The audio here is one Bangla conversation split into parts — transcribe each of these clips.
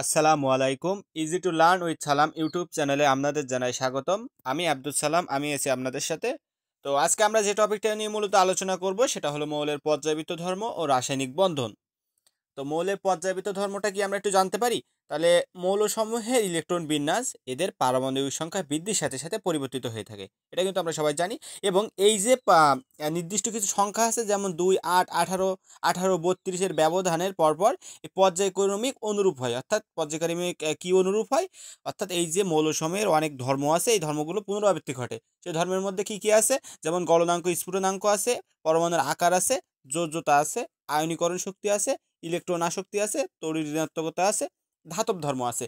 আসসালামু আলাইকুম easy to learn with Salam YouTube চ্যানেলে আপনাদের জানাই স্বাগতম আমি আব্দুল সালাম আমি এসে আপনাদের সাথে তো আজকে আমরা যে টপিকটা নিয়ে মূলত আলোচনা করব সেটা হলো মৌলের পর্যাবৃত্ত ধর্ম ও রাসায়নিক বন্ধন তো মৌলের পর্যাবৃত ধর্মটা কি আমরা একটু জানতে পারি তাহলে মৌলসমূহের ইলেকট্রন বিন্যাস এদের পারমাণবিক সংখ্যা বৃদ্ধির সাথে সাথে পরিবর্তিত হয়ে থাকে এটা কিন্তু আমরা সবাই জানি এবং এই যে নির্দিষ্ট কিছু সংখ্যা আছে যেমন দুই আট আঠারো আঠারো বত্রিশের ব্যবধানের পরপর পর্যায়ক্রমিক অনুরূপ হয় অর্থাৎ পর্যায়ক্রমিক কি অনুরূপ হয় অর্থাৎ এই যে মৌলসমূহের অনেক ধর্ম আছে এই ধর্মগুলো পুনরাবৃত্তি ঘটে সেই ধর্মের মধ্যে কি কি আছে যেমন গলনাঙ্ক স্ফুটনাঙ্ক আছে পরমাণুর আকার আছে যোজ্যতা আছে আয়নীকরণ শক্তি আছে ইলেকট্রন আসক্তি আছে তড়িৎ ঋণাত্মকতা আছে ধাতব ধর্ম আছে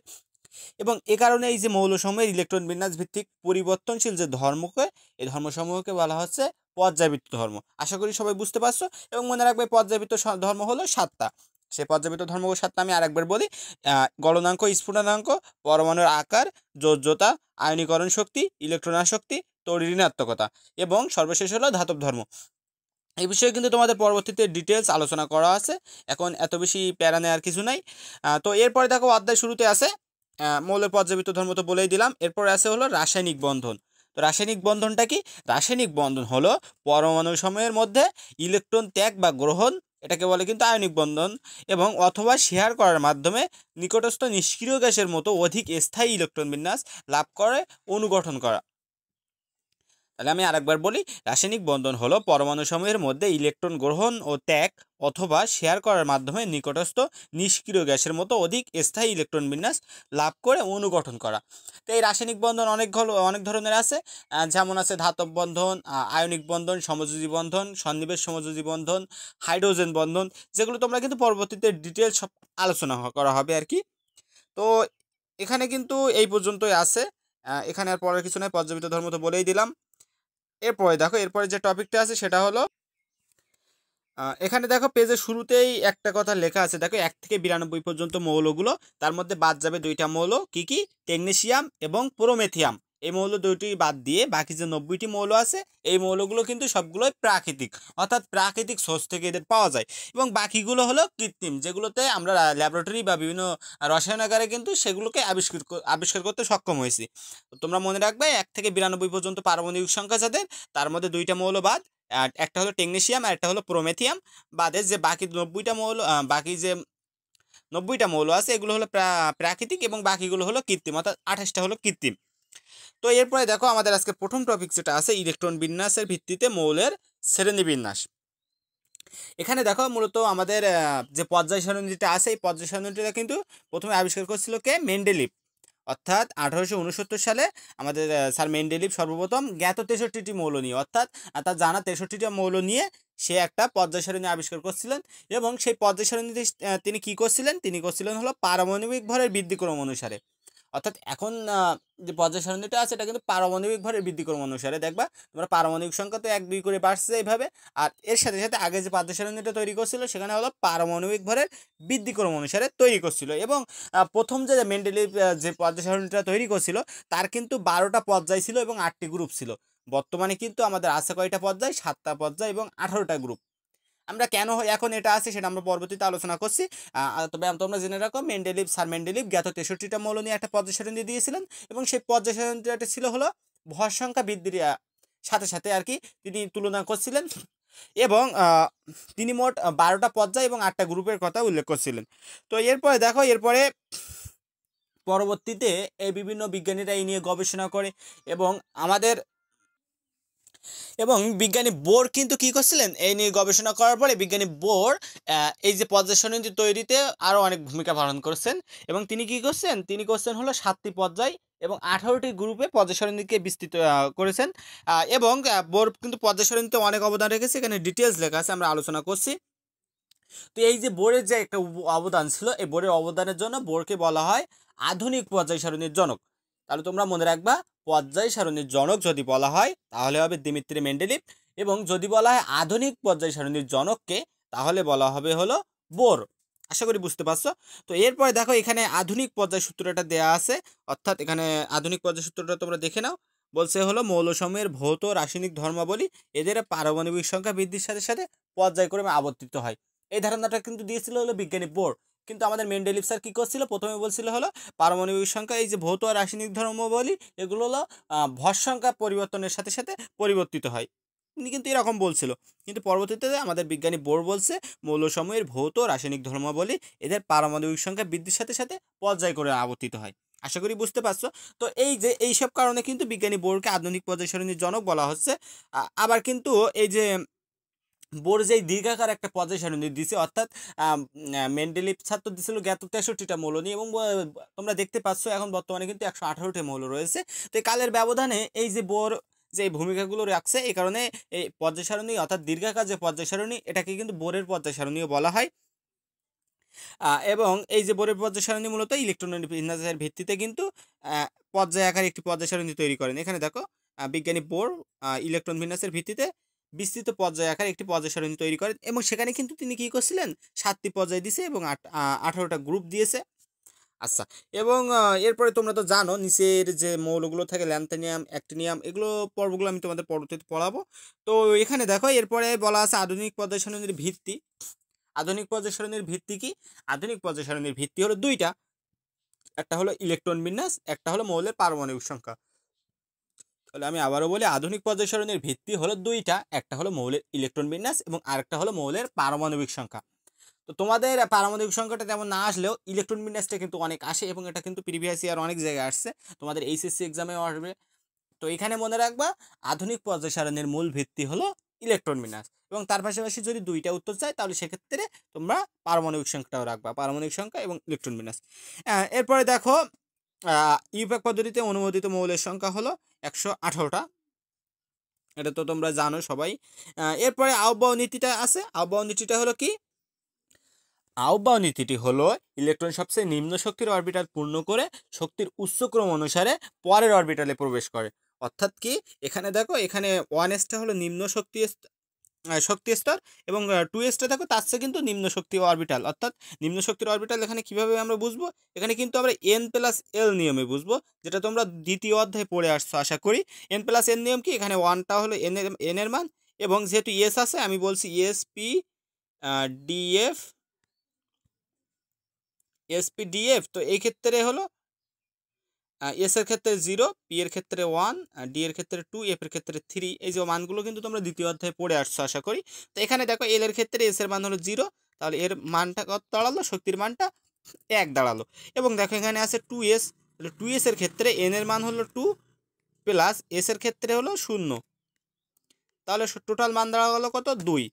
এবং এ কারণে এই যে মৌলসমূহের ইলেকট্রন বিন্যাস ভিত্তিক পরিবর্তনশীল যে ধর্মকে এই ধর্মসমূহকে বলা হচ্ছে পর্যাবৃত্ত ধর্ম আশা করি সবাই বুঝতে পারছো এবং মনে রাখবে পর্যাবৃত্ত ধর্ম হলো সাতটা সে পর্যাবৃত্ত ধর্ম সাতটা আমি আরেকবার বলি গলনাঙ্ক স্ফুটনাঙ্ক পরমাণুর আকার যোজ্যতা আয়নীকরণ শক্তি ইলেকট্রন আসক্তি তড়ি ঋণাত্মকতা এবং সর্বশেষ হলো ধাতব ধর্ম এই বিষয়ে কিন্তু তোমাদের পরবর্তীতে ডিটেলস আলোচনা করা আছে এখন এত বেশি প্যারা নেওয়ার কিছু নাই তো এরপরে দেখো অধ্যায় শুরুতে আছে মৌলের পর্যাবৃত্ত ধর্ম তো বলেই দিলাম এরপরে আছে হলো রাসায়নিক বন্ধন তো রাসায়নিক বন্ধনটা কি রাসায়নিক বন্ধন হলো পরমাণু সময়ের মধ্যে ইলেকট্রন ত্যাগ বা গ্রহণ এটাকে বলে কিন্তু আয়নিক বন্ধন এবং অথবা শেয়ার করার মাধ্যমে নিকটস্থ নিষ্ক্রিয় গ্যাসের মতো অধিক স্থায়ী ইলেকট্রন বিন্যাস লাভ করে অনুগঠন করা তাহলে আমি আরেকবার বলি রাসায়নিক বন্ধন হলো পরমাণু সমূহের মধ্যে ইলেকট্রন গ্রহণ ও ত্যাগ অথবা শেয়ার করার মাধ্যমে নিকটস্থ নিষ্ক্রিয় গ্যাসের মতো অধিক স্থায়ী ইলেকট্রন বিন্যাস লাভ করে অনুগঠন করা তো এই রাসায়নিক বন্ধন অনেক অনেক ধরনের আছে যেমন আছে ধাতব বন্ধন আয়নিক বন্ধন সমযোজী বন্ধন সন্নিবেশ সমযোজী বন্ধন হাইড্রোজেন বন্ধন যেগুলো তোমরা কিন্তু পরবর্তীতে ডিটেল সব আলোচনা করা হবে আর কি তো এখানে কিন্তু এই পর্যন্তই আছে এখানে আর পরের কিছু নয় পর্যবিত ধর্ম তো বলেই দিলাম এরপরে দেখো এরপরে যে টপিকটা আছে সেটা হলো এখানে দেখো পেজের শুরুতেই একটা কথা লেখা আছে দেখো এক থেকে বিরানব্বই পর্যন্ত মৌলগুলো তার মধ্যে বাদ যাবে দুইটা মৌল কি কি টেকনেশিয়াম এবং প্রোমেথিয়াম এই মৌল দুইটি বাদ দিয়ে বাকি যে নব্বইটি মৌল আছে এই মৌলগুলো কিন্তু সবগুলোই প্রাকৃতিক অর্থাৎ প্রাকৃতিক সোর্স থেকে এদের পাওয়া যায় এবং বাকিগুলো হলো কৃত্রিম যেগুলোতে আমরা ল্যাবরেটরি বা বিভিন্ন রসায়নাগারে কিন্তু সেগুলোকে আবিষ্কার আবিষ্কার করতে সক্ষম হয়েছি তোমরা মনে রাখবে এক থেকে বিরানব্বই পর্যন্ত পারমাণবিক সংখ্যা যাদের তার মধ্যে দুইটা মৌল বাদ একটা হলো টেকনিশিয়াম আর একটা হলো প্রোমেথিয়াম বাদে যে বাকি নব্বইটা মৌল বাকি যে নব্বইটা মৌল আছে এগুলো হলো প্রাকৃতিক এবং বাকিগুলো হলো কৃত্রিম অর্থাৎ আঠাশটা হলো কৃত্রিম তো এরপরে দেখো আমাদের আজকে প্রথম টপিক যেটা আছে ইলেকট্রন বিন্যাসের ভিত্তিতে মৌলের শ্রেণী বিন্যাস এখানে দেখো মূলত আমাদের যে পর্যায় সারণীটা আছে এই পর্যায় সারণীটা কিন্তু প্রথমে আবিষ্কার করছিল কে মেন্ডেলিপ অর্থাৎ আঠারোশো সালে আমাদের স্যার মেন্ডেলিপ সর্বপ্রথম জ্ঞাত তেষট্টিটি মৌল নিয়ে অর্থাৎ তার জানা তেষট্টিটা মৌল নিয়ে সে একটা পর্যায় সারণী আবিষ্কার করছিলেন এবং সেই পর্যায় সারণীতে তিনি কি করছিলেন তিনি করছিলেন হলো পারমাণবিক ভরের বৃদ্ধিক্রম অনুসারে অর্থাৎ এখন যে পর্যায় সারণীটা আছে এটা কিন্তু পারমাণবিক ভরের ক্রম অনুসারে দেখবা তোমরা পারমাণবিক সংখ্যা তো এক দুই করে বাড়ছে এইভাবে আর এর সাথে সাথে আগে যে পর্যায় সারণীটা তৈরি করছিল সেখানে হলো পারমাণবিক ভরের বৃদ্ধিক্রম অনুসারে তৈরি করছিল এবং প্রথম যে মেন্টালি যে পর্যায় সারণীটা তৈরি করছিল তার কিন্তু বারোটা পর্যায় ছিল এবং আটটি গ্রুপ ছিল বর্তমানে কিন্তু আমাদের আছে কয়টা পর্যায় সাতটা পর্যায় এবং আঠারোটা গ্রুপ আমরা কেন এখন এটা আছে সেটা আমরা পরবর্তীতে আলোচনা করছি তবে তোমরা জেনে রাখো মেন্ডেলিভ সার মেন্ডেলিভ জ্ঞাত তেষট্টিটা মৌল নিয়ে একটা পর্যাসরণ দিয়ে দিয়েছিলেন এবং সেই পর্যাসরণটা ছিল হলো ভর সংখ্যা বৃদ্ধির সাথে সাথে আর কি তিনি তুলনা করছিলেন এবং তিনি মোট বারোটা পর্যায় এবং আটটা গ্রুপের কথা উল্লেখ করছিলেন তো এরপরে দেখো এরপরে পরবর্তীতে এই বিভিন্ন বিজ্ঞানীরা এই নিয়ে গবেষণা করে এবং আমাদের এবং বিজ্ঞানী বোর কিন্তু কি করছিলেন এই নিয়ে গবেষণা করার পরে বিজ্ঞানী বোর এই যে পর্যায় তৈরিতে আরও অনেক ভূমিকা পালন করছেন এবং তিনি কি করছেন তিনি করছেন হলো সাতটি পর্যায় এবং আঠারোটি গ্রুপে পদ্মা বিস্তৃত করেছেন এবং বোর কিন্তু পদ্মা সরণীতে অনেক অবদান রেখেছে এখানে ডিটেলস লেখা আছে আমরা আলোচনা করছি তো এই যে বোরের যে একটা অবদান ছিল এই বোরের অবদানের জন্য বোরকে বলা হয় আধুনিক পর্যায় সারণীর জনক তাহলে তোমরা মনে রাখবা পর্যায় সারণীর জনক যদি বলা হয় তাহলে হবে দিমিত্রি মেন্ডেলিপ এবং যদি বলা হয় আধুনিক পর্যায় সারণীর জনককে তাহলে বলা হবে হলো বোর আশা করি বুঝতে পারছো তো এরপরে দেখো এখানে আধুনিক পর্যায় সূত্রটা দেয়া আছে অর্থাৎ এখানে আধুনিক পর্যায় সূত্রটা তোমরা দেখে নাও বলছে হলো মৌলসমের ভৌত রাসায়নিক ধর্মাবলী এদের পারমাণবিক সংখ্যা বৃদ্ধির সাথে সাথে পর্যায়ক্রমে আবর্তিত হয় এই ধারণাটা কিন্তু দিয়েছিল হলো বিজ্ঞানী বোর কিন্তু আমাদের মেন্ডেলিপ স্যার কী করছিল প্রথমে বলছিল হলো পারমাণবিক সংখ্যা এই যে ভৌত আর রাসায়নিক ধর্ম বলি এগুলো হলো ভর সংখ্যা পরিবর্তনের সাথে সাথে পরিবর্তিত হয় তিনি কিন্তু এরকম বলছিল কিন্তু পরবর্তীতে আমাদের বিজ্ঞানী বোর বলছে মৌলসমূহের ভৌত রাসায়নিক ধর্মাবলী এদের পারমাণবিক সংখ্যা বৃদ্ধির সাথে সাথে পর্যায় করে আবর্তিত হয় আশা করি বুঝতে পারছো তো এই যে এইসব কারণে কিন্তু বিজ্ঞানী বোরকে আধুনিক পর্যায় সারণীর জনক বলা হচ্ছে আবার কিন্তু এই যে বোর যেই দীর্ঘাকার একটা সারণী দিছে অর্থাৎ মেন্ডেলিপ ছাত্র দিছিল জ্ঞাত তেষট্টিটা মৌল নিয়ে এবং তোমরা দেখতে পাচ্ছ এখন বর্তমানে কিন্তু একশো আঠারোটি মৌল রয়েছে তো কালের ব্যবধানে এই যে বোর যে ভূমিকাগুলো রাখছে এই কারণে এই পর্যায় সারণী অর্থাৎ দীর্ঘাকার যে পর্যায় সারণী এটাকে কিন্তু বোরের পর্যায় সারণীও বলা হয় এবং এই যে বোরের পর্যায় সারণী মূলত ইলেকট্রনিক বিন্যাসের ভিত্তিতে কিন্তু পর্যায় আকারে একটি পর্যায় সারণী তৈরি করেন এখানে দেখো বিজ্ঞানী বোর ইলেকট্রন বিন্যাসের ভিত্তিতে বিস্তৃত পর্যায় আকারে একটি পর্যায় সারণী তৈরি করেন এবং সেখানে কিন্তু তিনি কী করছিলেন সাতটি পর্যায় দিয়েছে এবং আট আঠারোটা গ্রুপ দিয়েছে আচ্ছা এবং এরপরে তোমরা তো জানো নিচের যে মৌলগুলো থাকে ল্যান্থেনিয়াম অ্যাক্টিনিয়াম এগুলো পর্বগুলো আমি তোমাদের পরবর্তীতে পড়াবো তো এখানে দেখো এরপরে বলা আছে আধুনিক পর্যায় সারণীর ভিত্তি আধুনিক পর্যায় সারণীর ভিত্তি কি আধুনিক পর্যায় সারণীর ভিত্তি হলো দুইটা একটা হলো ইলেকট্রন বিন্যাস একটা হলো মৌলের পারমাণবিক সংখ্যা তাহলে আমি আবারও বলি আধুনিক পর্যায়সরণের ভিত্তি হলো দুইটা একটা হলো মৌলের ইলেকট্রন বিন্যাস এবং আরেকটা হলো মৌলের পারমাণবিক সংখ্যা তো তোমাদের পারমাণবিক সংখ্যাটা তেমন না আসলেও ইলেকট্রন বিন্যাসটা কিন্তু অনেক আসে এবং এটা কিন্তু প্রিভিয়াস ইয়ার অনেক জায়গায় আসছে তোমাদের এইচএসসি এক্সামেও আসবে তো এখানে মনে রাখবা আধুনিক পর্যায়সারণের মূল ভিত্তি হলো ইলেকট্রন বিন্যাস এবং তার পাশাপাশি যদি দুইটা উত্তর চায় তাহলে সেক্ষেত্রে তোমরা পারমাণবিক সংখ্যাটাও রাখবা পারমাণবিক সংখ্যা এবং ইলেকট্রন বিন্যাস এরপরে দেখো ইউপ্যাক পদ্ধতিতে অনুমোদিত মৌলের সংখ্যা হলো একশো আঠারোটা এটা তো তোমরা জানো সবাই এরপরে আহ্বাহ নীতিটা আছে আহ্বাহ নীতিটা হলো কি আহ্বাহ নীতিটি হলো ইলেকট্রন সবচেয়ে নিম্ন শক্তির অরবিটাল পূর্ণ করে শক্তির উচ্চক্রম অনুসারে পরের অরবিটালে প্রবেশ করে অর্থাৎ কি এখানে দেখো এখানে ওয়ান এসটা হলো নিম্ন শক্তি শক্তি স্তর এবং টু এসটা দেখো তার চেয়ে কিন্তু নিম্ন শক্তি অরবিটাল অর্থাৎ নিম্ন শক্তির অরবিটাল এখানে কিভাবে আমরা বুঝবো এখানে কিন্তু আমরা এন প্লাস এল নিয়মে বুঝবো যেটা তোমরা দ্বিতীয় অধ্যায়ে পড়ে আসছো আশা করি এন প্লাস এন নিয়ম কি এখানে ওয়ানটা হলো এন এর এন এর মান এবং যেহেতু এস আছে আমি বলছি ইএস পি ডিএফ এসপিডিএফ তো এই ক্ষেত্রে হলো এস এর ক্ষেত্রে জিরো পি এর ক্ষেত্রে ওয়ান ডি এর ক্ষেত্রে টু এফ এর ক্ষেত্রে থ্রি এই যে মানগুলো কিন্তু তোমরা দ্বিতীয় অধ্যায়ে পড়ে আসছো আশা করি তো এখানে দেখো এল এর ক্ষেত্রে এস এর মান হলো জিরো তাহলে এর মানটা কত দাঁড়ালো শক্তির মানটা এক দাঁড়ালো এবং দেখো এখানে আছে টু এস তাহলে টু এস এর ক্ষেত্রে এন এর মান হলো টু প্লাস এস এর ক্ষেত্রে হলো শূন্য তাহলে টোটাল মান দাঁড়ালো কত দুই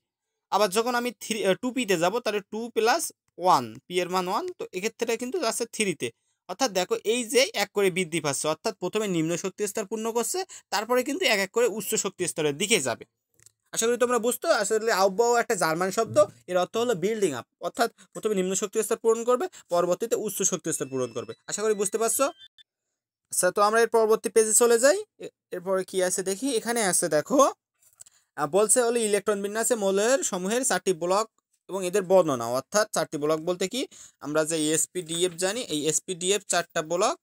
আবার যখন আমি থ্রি টু পিতে যাবো তাহলে টু প্লাস ওয়ান পি এর মান ওয়ান তো এক্ষেত্রে কিন্তু আছে থ্রিতে অর্থাৎ দেখো এই যে এক করে বৃদ্ধি পাচ্ছে অর্থাৎ প্রথমে নিম্ন শক্তি স্তর পূর্ণ করছে তারপরে কিন্তু এক এক করে উচ্চ শক্তি স্তরের দিকে যাবে আশা করি তোমরা বুঝতো আসলে আউবাও একটা জার্মান শব্দ এর অর্থ হলো বিল্ডিং আপ অর্থাৎ প্রথমে নিম্ন শক্তি স্তর পূরণ করবে পরবর্তীতে উচ্চ শক্তি স্তর পূরণ করবে আশা করি বুঝতে পারছো আচ্ছা তো আমরা এর পরবর্তী পেজে চলে যাই এরপরে কি আছে দেখি এখানে আছে দেখো বলছে হলো ইলেকট্রন বিন্যাসে মৌলের সমূহের চারটি ব্লক এবং এদের বর্ণনা অর্থাৎ চারটি ব্লক বলতে কি আমরা যে এসপিডিএফ জানি এই এসপিডিএফ চারটা ব্লক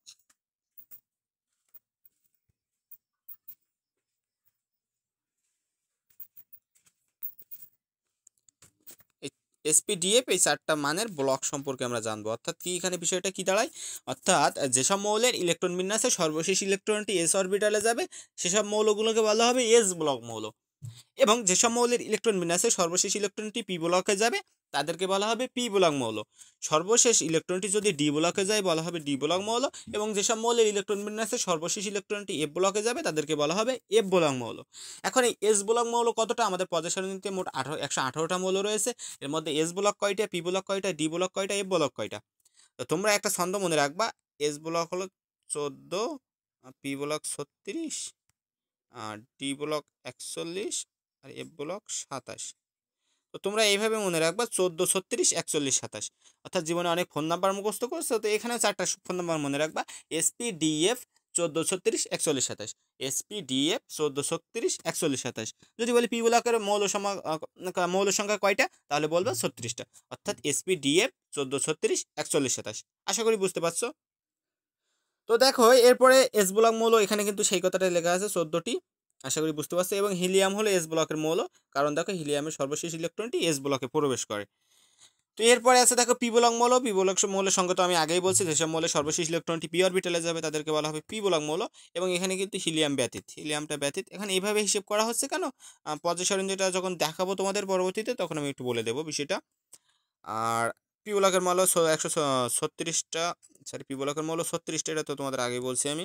এসপিডিএফ এই চারটা মানের ব্লক সম্পর্কে আমরা জানবো অর্থাৎ কি এখানে বিষয়টা কি দাঁড়ায় অর্থাৎ যেসব মৌলের ইলেকট্রন বিন্যাসে সর্বশেষ ইলেকট্রনটি এস অরবিটালে যাবে সেসব মৌলগুলোকে বলা হবে এস ব্লক মৌল এবং যেসব মৌলের ইলেকট্রন বিন্যাসে সর্বশেষ ইলেকট্রনটি পি ব্লকে যাবে তাদেরকে বলা হবে পি ব্লক মৌল সর্বশেষ ইলেকট্রনটি যদি ডি ব্লকে যায় বলা হবে ডি ব্লক মৌল এবং যেসব মৌলের ইলেকট্রন বিন্যাসে সর্বশেষ ইলেকট্রনটি এফ ব্লকে যাবে তাদেরকে বলা হবে এফ ব্লক মৌল এখন এই এস ব্লক মৌল কতটা আমাদের পজাসারণীতে মোট আঠারো একশো আঠারোটা মৌল রয়েছে এর মধ্যে এস ব্লক কয়টা পি ব্লক কয়টা ডি ব্লক কয়টা এফ ব্লক কয়টা তো তোমরা একটা ছন্দ মনে রাখবা এস ব্লক হলো চোদ্দো পি ব্লক ছত্রিশ আর ডি ব্লক একচল্লিশ আর এফ ব্লক সাতাশ তো তোমরা এইভাবে মনে রাখবা চোদ্দো ছত্রিশ একচল্লিশ সাতাশ অর্থাৎ জীবনে অনেক ফোন নাম্বার মুখস্ত করছো তো এখানে চারটা ফোন নাম্বার মনে রাখবা এসপি ডিএফ চোদ্দো ছত্রিশ একচল্লিশ সাতাশ এসপি ডিএফ চোদ্দো ছত্রিশ একচল্লিশ সাতাশ যদি বলি পি ব্লকের মৌল মৌল সংখ্যা কয়টা তাহলে বলবে ছত্রিশটা অর্থাৎ এসপি ডিএফ চোদ্দো ছত্রিশ একচল্লিশ সাতাশ আশা করি বুঝতে পারছো তো দেখো এরপরে এস ব্লক মৌল এখানে কিন্তু সেই কথাটা লেখা আছে চোদ্দোটি আশা করি বুঝতে পারছি এবং হিলিয়াম হলো এস ব্লকের মৌল কারণ দেখো হিলিয়ামের সর্বশেষ ইলেকট্রনটি এস ব্লকে প্রবেশ করে তো এরপরে আছে দেখো পি ব্লক মৌল পি ব্লক মৌলের সঙ্গে তো আমি আগেই বলছি যেসব মৌলের সর্বশেষ ইলেকট্রনটি পি অরবিটালে যাবে তাদেরকে বলা হবে পি ব্লক মৌল এবং এখানে কিন্তু হিলিয়াম ব্যতীত হিলিয়ামটা ব্যতীত এখানে এইভাবে হিসেব করা হচ্ছে কেন পর্যায় যেটা যখন দেখাবো তোমাদের পরবর্তীতে তখন আমি একটু বলে দেবো বিষয়টা আর পি ব্লকের মূল্য একশো ছত্রিশটা সরি পি ব্লকের মূল্য ছত্রিশটা এটা তো তোমাদের আগে বলছি আমি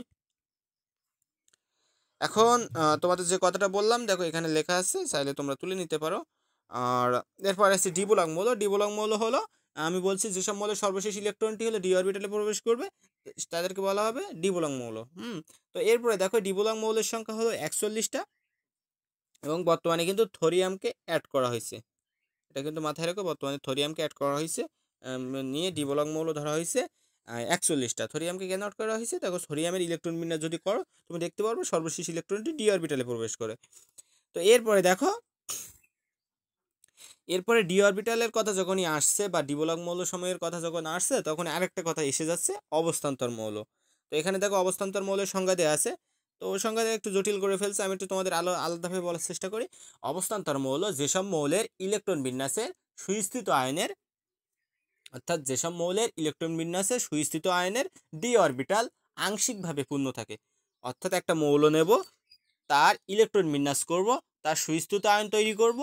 এখন তোমাদের যে কথাটা বললাম দেখো এখানে লেখা আছে চাইলে তোমরা তুলে নিতে পারো আর এরপর আসছে ডি ব্লক মৌল ডি ব্লক মৌল হলো আমি বলছি যেসব মৌলের সর্বশেষ ইলেকট্রনটি হলে ডি অরবিটালে প্রবেশ করবে তাদেরকে বলা হবে ডি ব্লক মৌল হুম তো এরপরে দেখো ডি ব্লক মৌলের সংখ্যা হলো একচল্লিশটা এবং বর্তমানে কিন্তু থোরিয়ামকে অ্যাড করা হয়েছে এটা কিন্তু মাথায় রেখো বর্তমানে থোরিয়ামকে অ্যাড করা হয়েছে নিয়ে ডিবলক মৌল ধরা হয়েছে একচল্লিশটা থোরিয়ামকে কেন আউট করা হয়েছে দেখো থোরিয়ামের ইলেকট্রন বিন্যাস যদি করো তুমি দেখতে পারবে সর্বশেষ ইলেকট্রনটি ডি অরবিটালে প্রবেশ করে তো এরপরে দেখো এরপরে ডি অরবিটালের কথা যখনই আসছে বা ডিবলক মৌল সময়ের কথা যখন আসছে তখন আরেকটা কথা এসে যাচ্ছে অবস্থান্তর মৌল তো এখানে দেখো অবস্থান্তর মৌলের সংজ্ঞা দেওয়া আছে তো ওর সংজ্ঞা একটু জটিল করে ফেলছে আমি একটু তোমাদের আলো আলাদাভাবে বলার চেষ্টা করি অবস্থান্তর মৌল যেসব মৌলের ইলেকট্রন বিন্যাসের সুস্থিত আয়নের অর্থাৎ যেসব মৌলের ইলেকট্রন বিন্যাসে সুস্থিত আয়নের ডি অরবিটাল আংশিকভাবে পূর্ণ থাকে অর্থাৎ একটা মৌল নেব তার ইলেকট্রন বিন্যাস করব তার সুস্থিত আয়ন তৈরি করব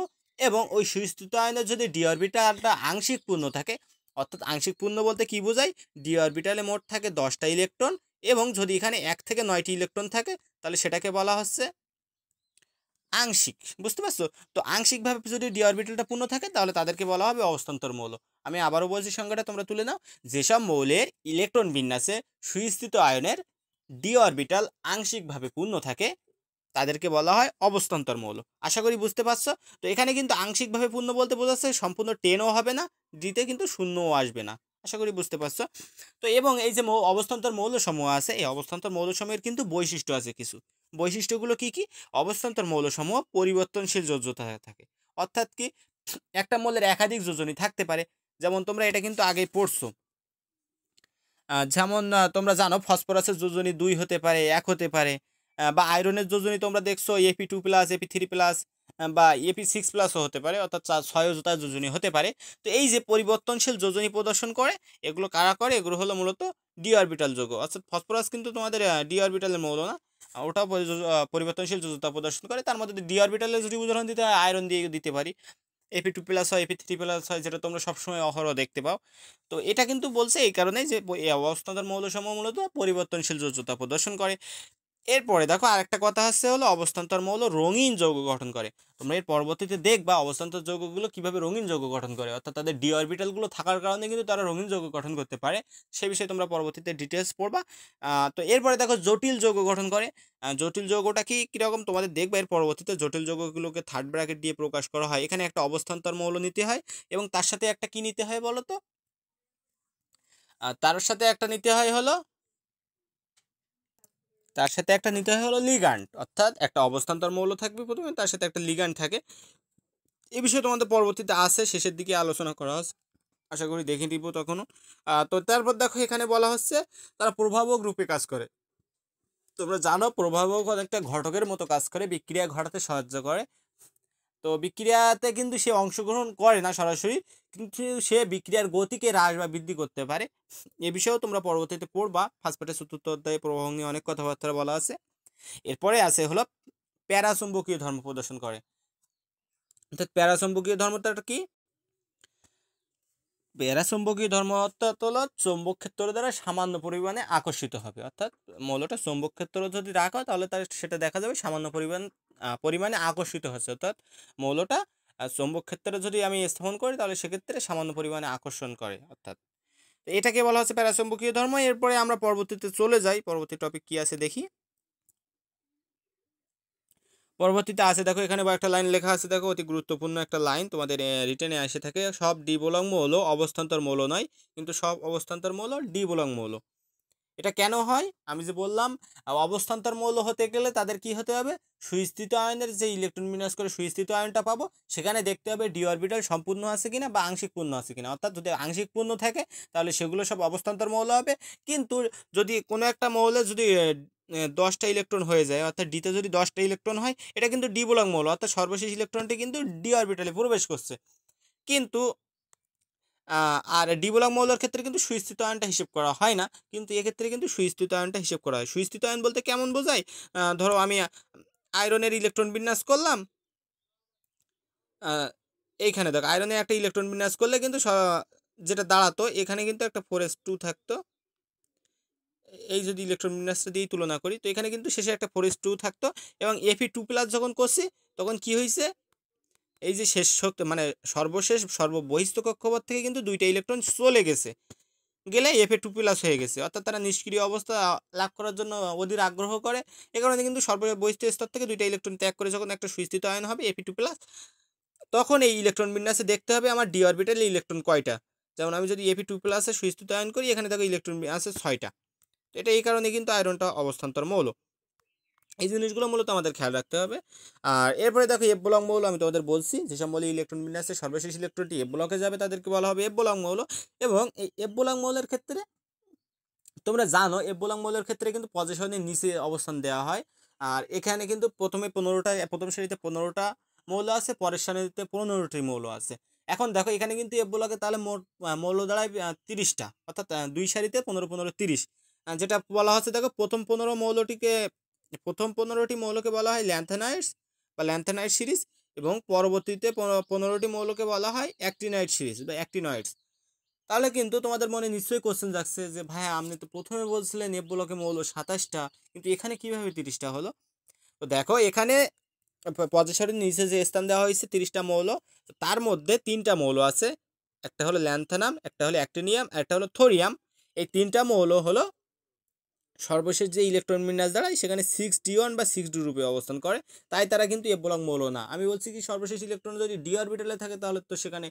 এবং ওই সুস্থিত আয়নের যদি ডি অরবিটালটা আংশিক পূর্ণ থাকে অর্থাৎ আংশিক পূর্ণ বলতে কি বোঝায় ডি অরবিটালে মোট থাকে দশটা ইলেকট্রন এবং যদি এখানে এক থেকে নয়টি ইলেকট্রন থাকে তাহলে সেটাকে বলা হচ্ছে আংশিক বুঝতে পারছো তো আংশিকভাবে যদি ডি অরবিটালটা পূর্ণ থাকে তাহলে তাদেরকে বলা হবে অবস্থান্তর মৌল আমি আবারও বলছি সংখ্যাটা তোমরা তুলে নাও যেসব মৌলের ইলেকট্রন বিন্যাসে সুস্থিত আয়নের ডি অরবিটাল আংশিকভাবে পূর্ণ থাকে তাদেরকে বলা হয় অবস্থান্তর মৌল আশা করি বুঝতে পারছো তো এখানে কিন্তু আংশিকভাবে পূর্ণ বলতে বোঝাচ্ছে সম্পূর্ণ টেনও হবে না ডিতে কিন্তু শূন্যও আসবে না আশা করি বুঝতে পারছো তো এবং এই যে অবস্থান্তর মৌলসমূহ আছে এই অবস্থান্তর মৌলসমূহের কিন্তু বৈশিষ্ট্য আছে কিছু বৈশিষ্ট্যগুলো কি কি অবস্থান্তর মৌলসমূহ পরিবর্তনশীল যোজ্যতা থাকে অর্থাৎ কি একটা মৌলের একাধিক যোজনী থাকতে পারে যেমন তোমরা এটা কিন্তু আগেই পড়ছো যেমন তোমরা জানো ফসফরাসের যোজনী দুই হতে পারে এক হতে পারে বা আয়রনের যোজনী তোমরা দেখছো এপি টু প্লাস এপি থ্রি প্লাস বা এপি সিক্স প্লাসও হতে পারে অর্থাৎ ছয় জোতা যোজনী হতে পারে তো এই যে পরিবর্তনশীল যোজনী প্রদর্শন করে এগুলো কারা করে এগুলো হলো মূলত ডি অরবিটাল অর্থাৎ ফসফরাস কিন্তু তোমাদের ডি অরবিটালের মৌল না ওটাও পরিবর্তনশীল যোজতা প্রদর্শন করে তার মধ্যে ডি অরবিটালের যদি উদাহরণ দিতে আয়রন দিয়ে দিতে পারি এপি টু প্লাস হয় এপি থ্রি প্লাস হয় যেটা তোমরা সবসময় অহরহ দেখতে পাও তো এটা কিন্তু বলছে এই কারণে যে অবস্থান অবস্থান্তর মৌলসমূহ মূলত পরিবর্তনশীল যোজ্যতা প্রদর্শন করে এরপরে দেখো আরেকটা কথা হচ্ছে হলো অবস্থান্তর মৌল রঙিন যৌগ গঠন করে তোমরা এর পরবর্তীতে দেখবা অবস্থান্তর যৌগগুলো কিভাবে রঙিন যৌগ গঠন করে অর্থাৎ তাদের ডি অরবিটালগুলো থাকার কারণে কিন্তু তারা রঙিন যৌগ গঠন করতে পারে সে বিষয়ে তোমরা পরবর্তীতে ডিটেলস পড়বা তো এরপরে দেখো জটিল যৌগ গঠন করে জটিল যৌগটা কি কীরকম তোমাদের দেখবে এর পরবর্তীতে জটিল যৌগগুলোকে থার্ড ব্র্যাকেট দিয়ে প্রকাশ করা হয় এখানে একটা অবস্থান্তর মৌল নিতে হয় এবং তার সাথে একটা কি নিতে হয় বলো তো তার সাথে একটা নিতে হয় হলো তার সাথে একটা নিতে হয় হলো লিগান্ড অর্থাৎ একটা অবস্থান্তর মৌল থাকবে প্রথমে তার সাথে একটা লিগান্ড থাকে এ বিষয়ে তোমাদের পরবর্তীতে আছে শেষের দিকে আলোচনা করা হচ্ছে আশা করি দেখে দিব তখনও তো তারপর দেখো এখানে বলা হচ্ছে তারা প্রভাবক রূপে কাজ করে তোমরা জানো প্রভাবক অনেকটা ঘটকের মতো কাজ করে বিক্রিয়া ঘটাতে সাহায্য করে তো বিক্রিয়াতে কিন্তু সে অংশগ্রহণ করে না সরাসরি কিন্তু সে বিক্রিয়ার গতিকে হ্রাস বা বৃদ্ধি করতে পারে এ বিষয়েও তোমরা পরবর্তীতে পড়বা ফার্স্ট পার্টের চতুর্থ অধ্যায়ে প্রবাহ নিয়ে অনেক কথাবার্তা বলা আছে এরপরে আছে হলো প্যারাচুম্বকীয় ধর্ম প্রদর্শন করে অর্থাৎ প্যারাচুম্বকীয় ধর্মটা কি প্যারাচুম্বকীয় ধর্ম অর্থাৎ হলো চৌম্বক ক্ষেত্র দ্বারা সামান্য পরিমাণে আকর্ষিত হবে অর্থাৎ মৌলটা চৌম্বক ক্ষেত্র যদি রাখা হয় তাহলে তার সেটা দেখা যাবে সামান্য পরিমাণ পরিমাণে আকর্ষিত হচ্ছে অর্থাৎ মৌলটা চৌম্বক ক্ষেত্রে যদি আমি স্থাপন করি তাহলে সেক্ষেত্রে সামান্য পরিমাণে আকর্ষণ করে অর্থাৎ এটাকে বলা হচ্ছে প্যারাচুম্বকীয় ধর্ম এরপরে আমরা পরবর্তীতে চলে যাই পরবর্তী টপিক কি আছে দেখি পরবর্তীতে আছে দেখো এখানে একটা লাইন লেখা আছে দেখো অতি গুরুত্বপূর্ণ একটা লাইন তোমাদের রিটেনে এসে থাকে সব ডি মৌল অবস্থান্তর মৌল নয় কিন্তু সব অবস্থান্তর মৌল ডি মৌল এটা কেন হয় আমি যে বললাম অবস্থান্তর মৌল হতে গেলে তাদের কি হতে হবে সুস্থিত আয়নের যে ইলেকট্রন বিন্যাস করে সুস্থিত আয়নটা পাবো সেখানে দেখতে হবে ডি অরবিটাল সম্পূর্ণ আছে কিনা বা আংশিক পূর্ণ আছে কিনা অর্থাৎ যদি আংশিক পূর্ণ থাকে তাহলে সেগুলো সব অবস্থান্তর মৌল হবে কিন্তু যদি কোনো একটা মৌলে যদি দশটা ইলেকট্রন হয়ে যায় অর্থাৎ ডিতে যদি দশটা ইলেকট্রন হয় এটা কিন্তু ডি বোলাং মৌল অর্থাৎ সর্বশেষ ইলেকট্রনটি কিন্তু ডি অরবিটালে প্রবেশ করছে কিন্তু আর ডি মৌলের ক্ষেত্রে কিন্তু সুস্থিত আয়নটা হিসেব করা হয় না কিন্তু এক্ষেত্রে কিন্তু সুস্থিত আয়নটা হিসেব করা হয় সুস্থিত আয়ন বলতে কেমন বোঝায় ধরো আমি আয়রনের ইলেকট্রন বিন্যাস করলাম এইখানে দেখো আয়রনে একটা ইলেকট্রন বিন্যাস করলে কিন্তু যেটা দাঁড়াতো এখানে কিন্তু একটা ফোর এস টু থাকতো এই যদি ইলেকট্রন বিন্যাসটা দিয়েই তুলনা করি তো এখানে কিন্তু শেষে একটা ফোর এস টু থাকতো এবং এফি টু প্লাস যখন করছি তখন কি হয়েছে এই যে শেষ শক্তি মানে সর্বশেষ সর্ববহিস্থ কক্ষপথ থেকে কিন্তু দুইটা ইলেকট্রন চলে গেছে গেলে এফে টু প্লাস হয়ে গেছে অর্থাৎ তারা নিষ্ক্রিয় অবস্থা লাভ করার জন্য অধীর আগ্রহ করে এ কারণে কিন্তু সর্ববহিস্থ স্তর থেকে দুইটা ইলেকট্রন ত্যাগ করে যখন একটা সুস্থিত আয়ন হবে এফি টু প্লাস তখন এই ইলেকট্রন বিন্যাসে দেখতে হবে আমার ডি অরবিটালে ইলেকট্রন কয়টা যেমন আমি যদি এফি টু প্লাসে সুস্থিত আয়ন করি এখানে দেখো ইলেকট্রন আছে ছয়টা এটা এই কারণে কিন্তু আয়রনটা অবস্থান্তর মৌল এই জিনিসগুলো মূলত আমাদের খেয়াল রাখতে হবে আর এরপরে দেখো এফ ব্লক মৌল আমি তোমাদের বলছি যে সম্বলি ইলেকট্রন বিন্যাসে সর্বশেষ ইলেকট্রনটি এফ ব্লকে যাবে তাদেরকে বলা হবে এফ ব্লক মৌল এবং এই এফ ব্লক মৌলের ক্ষেত্রে তোমরা জানো এফ ব্লক মৌলের ক্ষেত্রে কিন্তু পজিশনের নিচে অবস্থান দেওয়া হয় আর এখানে কিন্তু প্রথমে পনেরোটা প্রথম শ্রেণীতে পনেরোটা মৌল আছে পরের শ্রেণীতে পনেরোটি মৌল আছে এখন দেখো এখানে কিন্তু এফ ব্লকে তাহলে মোট মৌল দাঁড়ায় তিরিশটা অর্থাৎ দুই সারিতে পনেরো পনেরো তিরিশ যেটা বলা হচ্ছে দেখো প্রথম পনেরো মৌলটিকে প্রথম পনেরোটি মৌলকে বলা হয় ল্যান্থানাইটস বা ল্যান্থানাইট সিরিজ এবং পরবর্তীতে পনেরোটি মৌলকে বলা হয় অ্যাক্টিনাইট সিরিজ বা অ্যাক্টিনয়েডস তাহলে কিন্তু তোমাদের মনে নিশ্চয়ই কোশ্চেন যাচ্ছে যে ভাই আপনি তো প্রথমে বলছিলেন নেব মৌল সাতাশটা কিন্তু এখানে কিভাবে তিরিশটা হলো তো দেখো এখানে পঁচাশারের নিচে যে স্থান দেওয়া হয়েছে তিরিশটা মৌল তার মধ্যে তিনটা মৌল আছে একটা হলো ল্যান্থানাম একটা হলো অ্যাক্টিনিয়াম একটা হলো থোরিয়াম এই তিনটা মৌল হলো সর্বশেষ যে ইলেকট্রন বিন্যাস দাঁড়ায় সেখানে সিক্স ডি ওয়ান বা সিক্স ডি রূপে অবস্থান করে তাই তারা কিন্তু এ ব্লক মৌল না আমি বলছি কি সর্বশেষ ইলেকট্রন যদি ডি অরবিটালে থাকে তাহলে তো সেখানে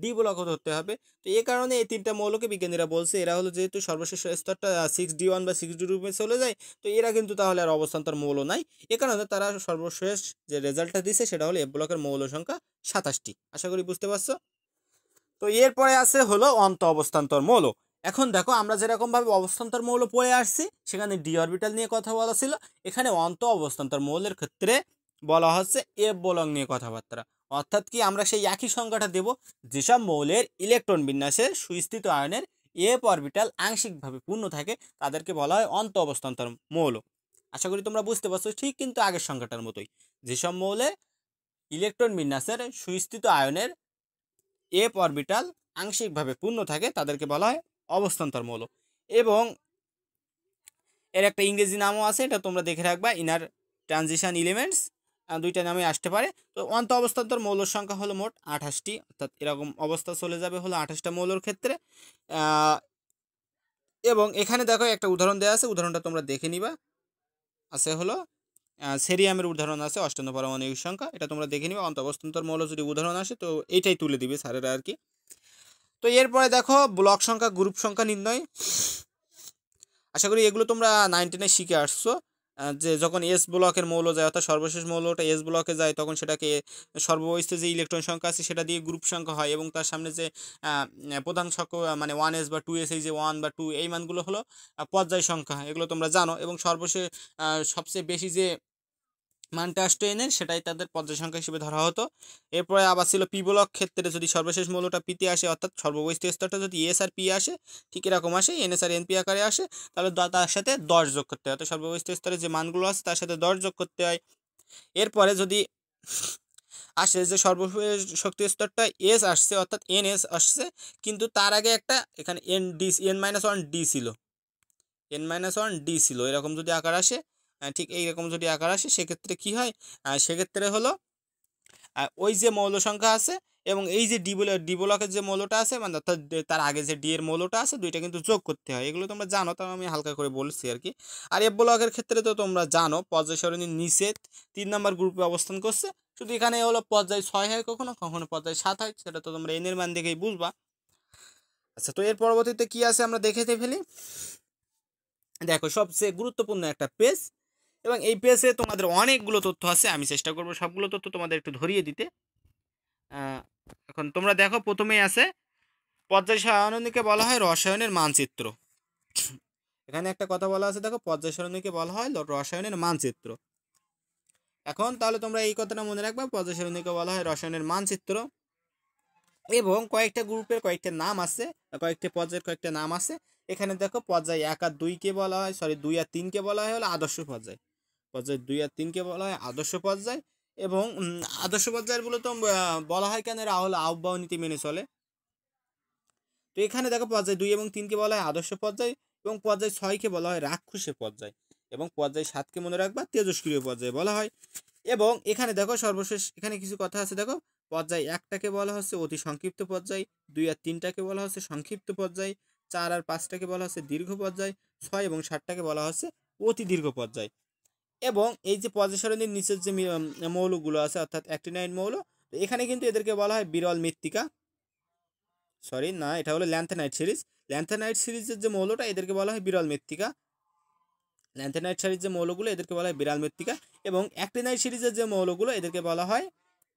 ডি ব্লক ধরতে হবে তো এ কারণে এই তিনটা মৌলকে বিজ্ঞানীরা বলছে এরা হলো যেহেতু সর্বশেষ স্তরটা সিক্স ডি ওয়ান বা সিক্স ডি রূপে চলে যায় তো এরা কিন্তু তাহলে আর অবস্থান্তর মৌল নাই এ কারণে তারা সর্বশেষ যে রেজাল্টটা দিছে সেটা হলো এ ব্লকের মৌল সংখ্যা সাতাশটি আশা করি বুঝতে পারছো তো এরপরে আছে হলো অন্ত অবস্থান্তর মৌল এখন দেখো আমরা যেরকমভাবে অবস্থান্তর মৌল পড়ে আসছি সেখানে ডি অরবিটাল নিয়ে কথা বলা ছিল এখানে অন্ত অবস্থান্তর মৌলের ক্ষেত্রে বলা হচ্ছে এফ বলং নিয়ে কথাবার্তা অর্থাৎ কি আমরা সেই একই সংখ্যাটা দেব যেসব মৌলের ইলেকট্রন বিন্যাসে সুস্থিত আয়নের এফ অরবিটাল আংশিকভাবে পূর্ণ থাকে তাদেরকে বলা হয় অন্ত অবস্থান্তর মৌল আশা করি তোমরা বুঝতে পারছো ঠিক কিন্তু আগের সংখ্যাটার মতোই যেসব মৌলে ইলেকট্রন বিন্যাসের সুস্থিত আয়নের এফ অরবিটাল আংশিকভাবে পূর্ণ থাকে তাদেরকে বলা হয় অবস্থান্তর মৌল এবং এর একটা ইংরেজি নামও আছে এটা তোমরা দেখে রাখবা ইনার ট্রানজিশান এলিমেন্টস দুইটা নামে আসতে পারে তো অন্ত অবস্থান্তর মৌলর সংখ্যা হলো মোট আঠাশটি অর্থাৎ এরকম অবস্থা চলে যাবে হলো আঠাশটা মৌলর ক্ষেত্রে এবং এখানে দেখো একটা উদাহরণ দেওয়া আছে উদাহরণটা তোমরা দেখে নিবা আছে হলো সেরিয়ামের উদাহরণ আছে অষ্টান্ন পারমাণবিক সংখ্যা এটা তোমরা দেখে নিবা অন্ত অন্তবস্তন্তর মৌল যদি উদাহরণ আসে তো এটাই তুলে দিবে স্যারেরা আর কি তো এরপরে দেখো ব্লক সংখ্যা গ্রুপ সংখ্যা নির্ণয় আশা করি এগুলো তোমরা নাইন টেনে শিখে আসছো যে যখন এস ব্লকের মৌল যায় অর্থাৎ সর্বশেষ মৌলটা এস ব্লকে যায় তখন সেটাকে সর্বস্থ যে ইলেকট্রন সংখ্যা আছে সেটা দিয়ে গ্রুপ সংখ্যা হয় এবং তার সামনে যে প্রধান সংখ্য মানে ওয়ান এস বা টু এস এই যে ওয়ান বা টু এই মানগুলো হলো পর্যায় সংখ্যা এগুলো তোমরা জানো এবং সর্বশেষ সবচেয়ে বেশি যে মানটা আসতো এনের সেটাই তাদের পর্যায় সংখ্যা হিসেবে ধরা হতো এরপরে আবার ছিল পি ব্লক ক্ষেত্রে যদি সর্বশেষ মূল্যটা পিতে আসে অর্থাৎ সর্ববৈস্থ স্তরটা যদি এস আর পি আসে ঠিক এরকম আসে এনএস আর এনপি আকারে আসে তাহলে তার সাথে দশ যোগ করতে হয় অর্থাৎ সর্ববৈস্থ স্তরে যে মানগুলো আছে তার সাথে দশ যোগ করতে হয় এরপরে যদি আসে যে সর্ব শক্তি স্তরটা এস আসছে অর্থাৎ এন এস আসছে কিন্তু তার আগে একটা এখানে n d n minus one d ছিল এন মাইনাস ওয়ান ডি ছিল এরকম যদি আকার আসে ঠিক এইরকম যদি আকার আসে সেক্ষেত্রে কি হয় সেক্ষেত্রে হলো ওই যে মৌল সংখ্যা আছে এবং এই যে ডি ডি যে মৌলটা আছে মানে অর্থাৎ তার আগে যে ডি এর মৌলটা আছে দুইটা কিন্তু যোগ করতে হয় এগুলো তোমরা জানো তাও আমি হালকা করে বলছি আর কি আর এফ ব্লকের ক্ষেত্রে তো তোমরা জানো পর্যায় সরণির নিচে তিন নম্বর গ্রুপে অবস্থান করছে শুধু এখানে হলো পর্যায় ছয় হয় কখনো কখনো পর্যায় সাত হয় সেটা তো তোমরা এনের মান দেখেই বুঝবা আচ্ছা তো এর পরবর্তীতে কি আছে আমরা দেখেতে ফেলি দেখো সবচেয়ে গুরুত্বপূর্ণ একটা পেজ এবং এই পেজে তোমাদের অনেকগুলো তথ্য আছে আমি চেষ্টা করব সবগুলো তথ্য তোমাদের একটু ধরিয়ে দিতে এখন তোমরা দেখো প্রথমেই আছে পর্যায় সারণীকে বলা হয় রসায়নের মানচিত্র এখানে একটা কথা বলা আছে দেখো পর্যায় সারণীকে বলা হয় রসায়নের মানচিত্র এখন তাহলে তোমরা এই কথাটা মনে রাখবে পর্যায় সারণীকে বলা হয় রসায়নের মানচিত্র এবং কয়েকটা গ্রুপের কয়েকটা নাম আছে কয়েকটা পর্যায়ের কয়েকটা নাম আছে এখানে দেখো পর্যায় এক আর দুইকে বলা হয় সরি দুই আর তিনকে বলা হয় হলো আদর্শ পর্যায় পর্যায় দুই আর তিনকে বলা হয় আদর্শ পর্যায় এবং আদর্শ পর্যায়ের মূলত বলা হয় কেন এরা হলো আহ্বাহ নীতি মেনে চলে তো এখানে দেখো পর্যায় দুই এবং তিনকে বলা হয় আদর্শ পর্যায় এবং পর্যায় ছয়কে বলা হয় রাক্ষসে পর্যায় এবং পর্যায় সাতকে মনে রাখবা তেজস্ক্রিয় পর্যায়ে বলা হয় এবং এখানে দেখো সর্বশেষ এখানে কিছু কথা আছে দেখো পর্যায় একটাকে বলা হচ্ছে অতি সংক্ষিপ্ত পর্যায় দুই আর তিনটাকে বলা হচ্ছে সংক্ষিপ্ত পর্যায় চার আর পাঁচটাকে বলা হচ্ছে দীর্ঘ পর্যায় ছয় এবং সাতটাকে বলা হচ্ছে অতি দীর্ঘ পর্যায় এবং এই যে পজিশনের নিচের যে মৌলগুলো আছে অর্থাৎ নাইন মৌল এখানে কিন্তু এদেরকে বলা হয় বিরল মৃত্তিকা সরি না এটা হলো ল্যান্থেনাইট সিরিজ ল্যান্থেনাইট সিরিজের যে মৌলটা এদেরকে বলা হয় বিরল মৃত্তিকা ল্যান্থেনাইট সিরিজ যে মৌলগুলো এদেরকে বলা হয় বিরাল মৃত্তিকা এবং অ্যাক্টিনাইট সিরিজের যে মৌলগুলো এদেরকে বলা হয়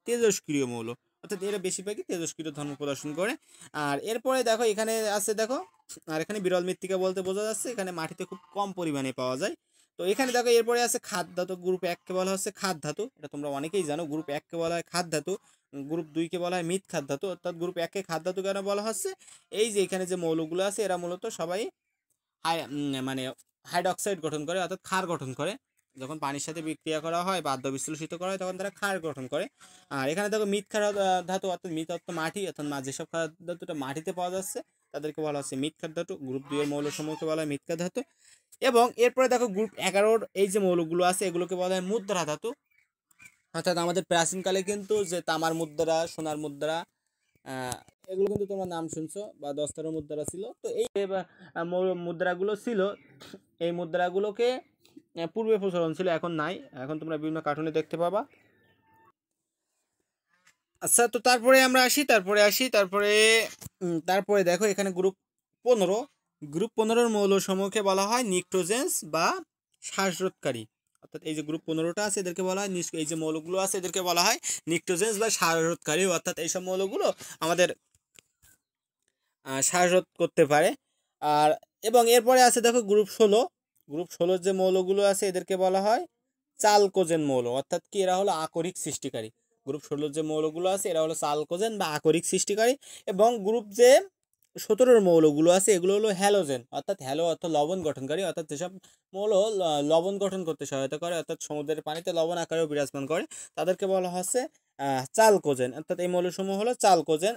তেজস্ক্রিয় মৌল অর্থাৎ এরা বেশিরভাগই তেজস্ক্রিয় ধর্ম প্রদর্শন করে আর এরপরে দেখো এখানে আছে দেখো আর এখানে বিরল মৃত্তিকা বলতে বোঝা যাচ্ছে এখানে মাটিতে খুব কম পরিমাণে পাওয়া যায় তো এখানে দেখো এরপরে আছে খাদ ধাতু গ্রুপ এককে বলা হচ্ছে খাদ ধাতু এটা তোমরা অনেকেই জানো গ্রুপ এককে বলা হয় খাদ ধাতু গ্রুপ দুইকে বলা হয় মিথ খাদ ধাতু অর্থাৎ গ্রুপ এককে খাদ ধাতু কেন বলা হচ্ছে এই যে এখানে যে মৌলগুলো আছে এরা মূলত সবাই হাই মানে হাইড্রক্সাইড গঠন করে অর্থাৎ ক্ষার গঠন করে যখন পানির সাথে বিক্রিয়া করা হয় বাদ্য বিশ্লেষিত করা হয় তখন তারা ক্ষার গঠন করে আর এখানে দেখো মিথ খার ধাতু অর্থাৎ মিথ অর্থ মাটি অর্থাৎ যেসব খার ধাতুটা মাটিতে পাওয়া যাচ্ছে তাদেরকে বলা হচ্ছে মিথ্যার ধাতু গ্রুপ দুইয়ের সমূহকে বলা হয় মিথ্যা ধাতু এবং এরপরে দেখো গ্রুপ এগারোর এই যে মৌলগুলো আছে এগুলোকে বলা হয় মুদ্রা ধাতু অর্থাৎ আমাদের প্রাচীনকালে কিন্তু যে তামার মুদ্রা সোনার মুদ্রা এগুলো কিন্তু তোমরা নাম শুনছো বা দস্তারও মুদ্রা ছিল তো এই মুদ্রাগুলো ছিল এই মুদ্রাগুলোকে পূর্বে প্রচলন ছিল এখন নাই এখন তোমরা বিভিন্ন কার্টুনে দেখতে পাবা আচ্ছা তো তারপরে আমরা আসি তারপরে আসি তারপরে তারপরে দেখো এখানে গ্রুপ পনেরো গ্রুপ পনেরোর মৌলসমূহকে বলা হয় নিট্রোজেন্স বা শ্বাসরোধকারী অর্থাৎ এই যে গ্রুপ পনেরোটা আছে এদেরকে বলা হয় এই যে মৌলগুলো আছে এদেরকে বলা হয় নিক্টোজেন্স বা শ্বাসরোধকারী অর্থাৎ এইসব মৌলগুলো আমাদের শ্বাসরোধ করতে পারে আর এবং এরপরে আছে দেখো গ্রুপ ষোলো গ্রুপ ষোলোর যে মৌলগুলো আছে এদেরকে বলা হয় চালকোজেন মৌল অর্থাৎ কি এরা হলো আকরিক সৃষ্টিকারী গ্রুপ ষোলোর যে মৌলগুলো আছে এরা হলো সালকোজেন বা আকরিক সৃষ্টিকারী এবং গ্রুপ যে সতেরোর মৌলগুলো আছে এগুলো হলো হ্যালোজেন অর্থাৎ হ্যালো অর্থাৎ লবণ গঠনকারী অর্থাৎ যেসব মৌল লবণ গঠন করতে সহায়তা করে অর্থাৎ সমুদ্রের পানিতে লবণ আকারেও বিরাজমান করে তাদেরকে বলা হচ্ছে চালকোজেন অর্থাৎ এই মৌলসমূহ হলো চালকোজেন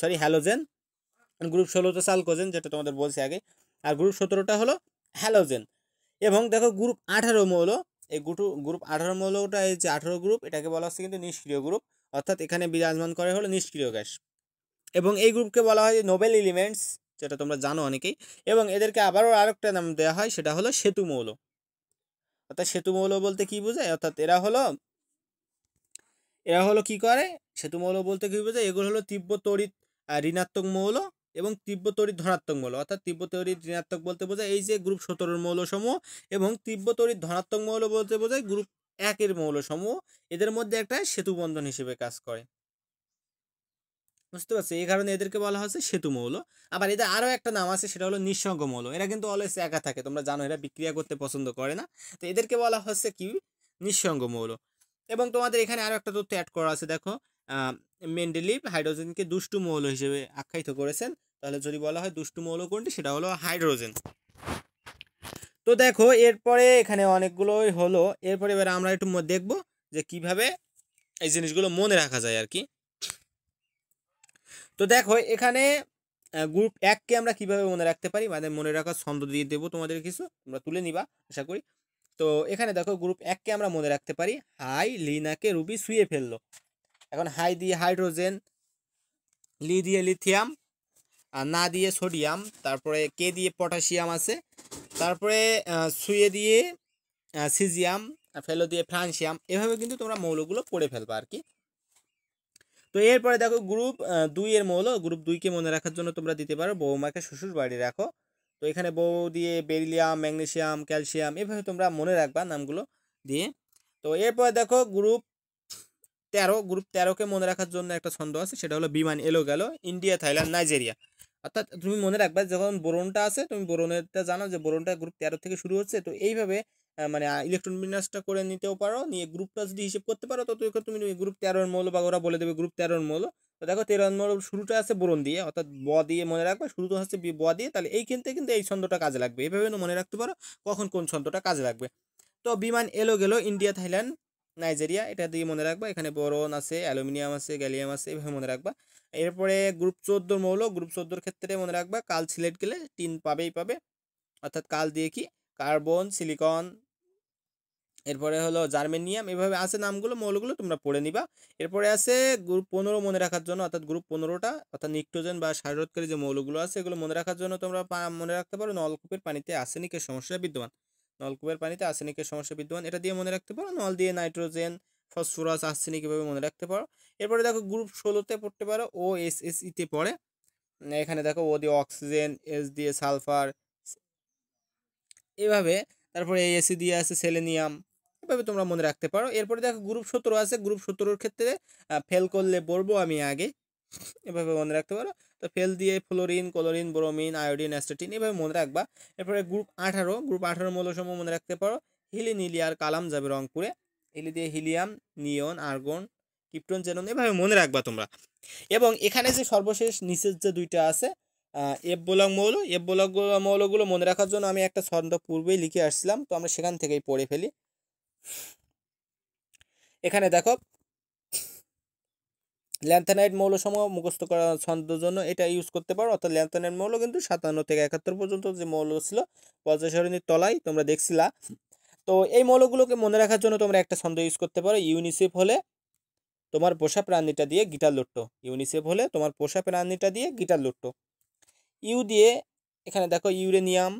সরি হ্যালোজেন গ্রুপ ষোলোতে সালকোজেন যেটা তোমাদের বলছি আগে আর গ্রুপ সতেরোটা হলো হ্যালোজেন এবং দেখো গ্রুপ আঠারো মৌল এই গ্রুপ গ্রুপ আঠারো মৌলটা এই যে আঠারো গ্রুপ এটাকে বলা হচ্ছে কিন্তু নিষ্ক্রিয় গ্রুপ অর্থাৎ এখানে বিরাজমান করে হলো নিষ্ক্রিয় গ্যাস এবং এই গ্রুপকে বলা হয় যে নোবেল এলিমেন্টস যেটা তোমরা জানো অনেকেই এবং এদেরকে আবারও আরেকটা নাম দেওয়া হয় সেটা হলো সেতু মৌল অর্থাৎ সেতু মৌল বলতে কি বোঝায় অর্থাৎ এরা হলো এরা হলো কি করে সেতু মৌল বলতে কি বোঝায় এগুলো হলো তীব্র তড়িৎ ঋণাত্মক মৌল এবং তীব্র তড়িৎ ধনাত্মক মৌল অর্থাৎ তীব্র ঋণাত্মক বলতে বোঝায় এই যে গ্রুপ সতেরোর মৌলসমূহ এবং তীব্র তড়িৎ ধনাত্মক মৌল বলতে বোঝায় গ্রুপ একের মৌলসমূহ এদের মধ্যে একটা সেতুবন্ধন হিসেবে কাজ করে বুঝতে পারছি এই কারণে এদেরকে বলা হচ্ছে সেতু মৌল আবার এদের আরও একটা নাম আছে সেটা হলো নিঃসঙ্গ মৌল এরা কিন্তু অলওয়েজ একা থাকে তোমরা জানো এরা বিক্রিয়া করতে পছন্দ করে না তো এদেরকে বলা হচ্ছে কি নিঃসঙ্গ মৌল এবং তোমাদের এখানে আরও একটা তথ্য অ্যাড করা আছে দেখো মেন্ডেলিভ হাইড্রোজেনকে দুষ্টু মৌল হিসেবে আখ্যায়িত করেছেন তাহলে যদি বলা হয় দুষ্টু মৌল কোনটি সেটা হলো হাইড্রোজেন তো দেখো এরপরে এখানে অনেকগুলোই হলো এরপরে এবার আমরা একটু দেখব যে কিভাবে এই জিনিসগুলো মনে রাখা যায় আর কি তো দেখো এখানে গ্রুপ এককে আমরা কিভাবে মনে রাখতে পারি মানে মনে রাখার ছন্দ দিয়ে দেবো তোমাদের কিছু তোমরা তুলে নিবা আশা করি তো এখানে দেখো গ্রুপ এককে আমরা মনে রাখতে পারি হাই লিনাকে রুবি শুয়ে ফেললো এখন হাই দিয়ে হাইড্রোজেন লি দিয়ে লিথিয়াম না দিয়ে সোডিয়াম তারপরে কে দিয়ে পটাশিয়াম আছে তারপরে সুয়ে দিয়ে সিজিয়াম ফেলো দিয়ে ফ্রান্সিয়াম এভাবে কিন্তু তোমরা মৌলগুলো পড়ে ফেলবা আর কি তো এরপরে দেখো গ্রুপ দুই এর মৌল গ্রুপ দুইকে মনে রাখার জন্য তোমরা দিতে পারো বৌমাকে শ্বশুর বাড়ি রাখো তো এখানে বউ দিয়ে বেরিলিয়াম ম্যাগনেশিয়াম ক্যালসিয়াম এভাবে তোমরা মনে রাখবা নামগুলো দিয়ে তো এরপরে দেখো গ্রুপ তেরো গ্রুপ তেরোকে মনে রাখার জন্য একটা ছন্দ আছে সেটা হলো বিমান এলো গেল ইন্ডিয়া থাইল্যান্ড নাইজেরিয়া অর্থাৎ তুমি মনে রাখবা যখন বোরনটা আছে তুমি বোরনেরটা জানো যে বোরনটা গ্রুপ তেরো থেকে শুরু হচ্ছে তো এইভাবে মানে ইলেকট্রন বিন্যাসটা করে নিতেও পারো নিয়ে গ্রুপটা যদি হিসেব করতে পারো তো তুমি গ্রুপ তেরোর মৌল বা ওরা বলে দেবে গ্রুপ তেরোর মৌল তো দেখো তেরোর মৌল শুরুটা আছে বোরন দিয়ে অর্থাৎ ব দিয়ে মনে রাখবে শুরু তো হচ্ছে ব দিয়ে তাহলে এই ক্ষেত্রে কিন্তু এই ছন্দটা কাজে লাগবে এইভাবে মনে রাখতে পারো কখন কোন ছন্দটা কাজে লাগবে তো বিমান এলো গেলো ইন্ডিয়া থাইল্যান্ড নাইজেরিয়া এটা দিয়ে মনে রাখবা এখানে বোরন আছে অ্যালুমিনিয়াম আছে গ্যালিয়াম আছে এভাবে মনে রাখবা এরপরে গ্রুপ চোদ্দোর মৌল গ্রুপ চোদ্দোর ক্ষেত্রে মনে রাখবা কাল সিলেট গেলে টিন পাবেই পাবে অর্থাৎ কাল দিয়ে কি কার্বন সিলিকন এরপরে হলো জার্মেনিয়াম এভাবে আছে নামগুলো মৌলগুলো তোমরা পড়ে নিবা এরপরে আছে গ্রুপ পনেরো মনে রাখার জন্য অর্থাৎ গ্রুপ পনেরোটা অর্থাৎ নিক্টোজেন বা সারোধকারী যে মৌলগুলো আছে এগুলো মনে রাখার জন্য তোমরা মনে রাখতে পারো নলকূপের পানিতে আসেনিকের সমস্যা বিদ্যমান নলকূপের পানিতে আসেনিকের সমস্যা বিদ্যমান এটা দিয়ে মনে রাখতে পারো নল দিয়ে নাইট্রোজেন ফসফরাস আর্সেনিক এভাবে মনে রাখতে পারো এরপরে দেখো গ্রুপ ষোলোতে পড়তে পারো ও এস এস ইতে পড়ে এখানে দেখো ও দিয়ে অক্সিজেন এস দিয়ে সালফার এভাবে তারপরে এসি দিয়ে আছে সেলেনিয়াম এভাবে তোমরা মনে রাখতে পারো এরপরে দেখো গ্রুপ সতেরো আছে গ্রুপ সতেরোর ক্ষেত্রে ফেল করলে পড়বো আমি আগে এভাবে মনে রাখতে পারো তো ফেল দিয়ে fluorine chlorine bromine iodine astatine এভাবে মনে রাখবা এরপরে গ্রুপ আঠারো গ্রুপ আঠারো মৌলসমূহ মনে রাখতে পারো আর কালাম যাবে রংপুরে এগুলি দিয়ে helium neon argon krypton xenon এভাবে মনে রাখবা তোমরা এবং এখানে যে সর্বশেষ নিচের যে দুইটা আছে এফ বোলক মৌল এফ বোলক মৌলগুলো মনে রাখার জন্য আমি একটা ছন্দ পূর্বেই লিখে আসছিলাম তো আমরা সেখান থেকেই পড়ে ফেলি এখানে দেখো ল্যান্থানাইট মৌলসমূহ মুখস্থ করার ছন্দের জন্য এটা ইউজ করতে পারো অর্থাৎ ল্যান্থানাইট মৌল কিন্তু সাতান্ন থেকে একাত্তর পর্যন্ত যে মৌল ছিল পর্যায় সরণির তলায় তোমরা দেখছিলা তো এই মৌলগুলোকে মনে রাখার জন্য তোমরা একটা ছন্দ ইউজ করতে পারো ইউনিসেফ হলে তোমার পোষা প্রাণীটা দিয়ে গিটার লুট্টো ইউনিসেফ হলে তোমার পোষা প্রাণীটা দিয়ে গিটার লুট্টো ইউ দিয়ে এখানে দেখো ইউরেনিয়াম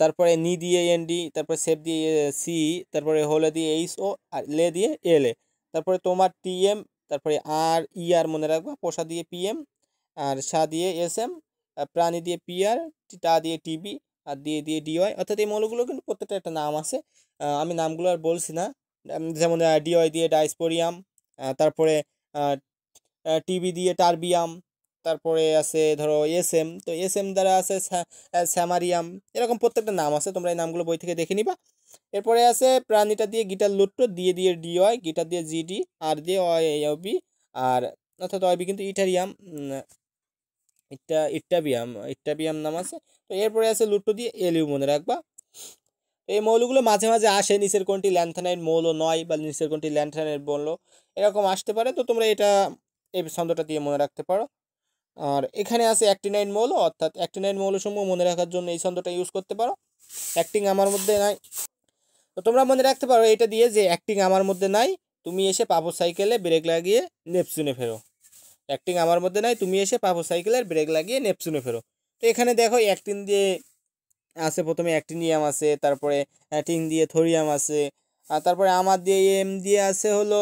তারপরে নি দিয়ে এনডি তারপরে সেফ দিয়ে সি তারপরে হলে দিয়ে এইচ ও আর লে দিয়ে এল এ তারপরে তোমার টিএম তারপরে আর ই আর মনে রাখবা পোষা দিয়ে পিএম আর সা দিয়ে এস এম প্রাণী দিয়ে পিআর টা দিয়ে টিবি আর দিয়ে দিয়ে ডিওয়াই অর্থাৎ এই মৌলগুলো কিন্তু প্রত্যেকটা একটা নাম আছে আমি নামগুলো আর বলছি না যেমন ডিওয়াই দিয়ে ডাইসপোরিয়াম তারপরে টিবি দিয়ে টার্বিয়াম তারপরে আছে ধরো এসএম তো এসএম দ্বারা আছে স্যামারিয়াম এরকম প্রত্যেকটা নাম আছে তোমরা এই নামগুলো বই থেকে দেখে নিবা এরপরে আছে প্রাণীটা দিয়ে গিটার লুট্টো দিয়ে দিয়ে ডিওয়াই গিটার দিয়ে জিডি আর দিয়ে বি আর অর্থাৎ অয়বি কিন্তু ইটারিয়াম ইটা ইট্টাবিয়াম ইট্টাবিয়াম নাম আছে তো এরপরে আছে লুট্টু দিয়ে এলিউ মনে রাখবা এই মৌলগুলো মাঝে মাঝে আসে নিচের কোনটি ল্যান্থানাইন মৌল নয় বা নিচের কোনটি ল্যান্থানাইন বলল এরকম আসতে পারে তো তোমরা এটা এই ছন্দটা দিয়ে মনে রাখতে পারো আর এখানে আছে অ্যাক্টিনাইন মৌল অর্থাৎ অ্যাক্টিনাইন মৌলসমূহ মনে রাখার জন্য এই ছন্দটা ইউজ করতে পারো অ্যাক্টিং আমার মধ্যে নাই তো তোমরা মনে রাখতে পারো এটা দিয়ে যে অ্যাক্টিং আমার মধ্যে নাই তুমি এসে পাবো সাইকেলে ব্রেক লাগিয়ে নেপচুনে ফেরো অ্যাক্টিং আমার মধ্যে নাই তুমি এসে পাবো সাইকেলের ব্রেক লাগিয়ে নেপচুনে ফেরো তো এখানে দেখো অ্যাক্টিন দিয়ে আছে প্রথমে অ্যাক্টিনিয়াম আছে তারপরে টিন দিয়ে থোরিয়াম আছে আর তারপরে আমার দিয়ে এম দিয়ে আছে হলো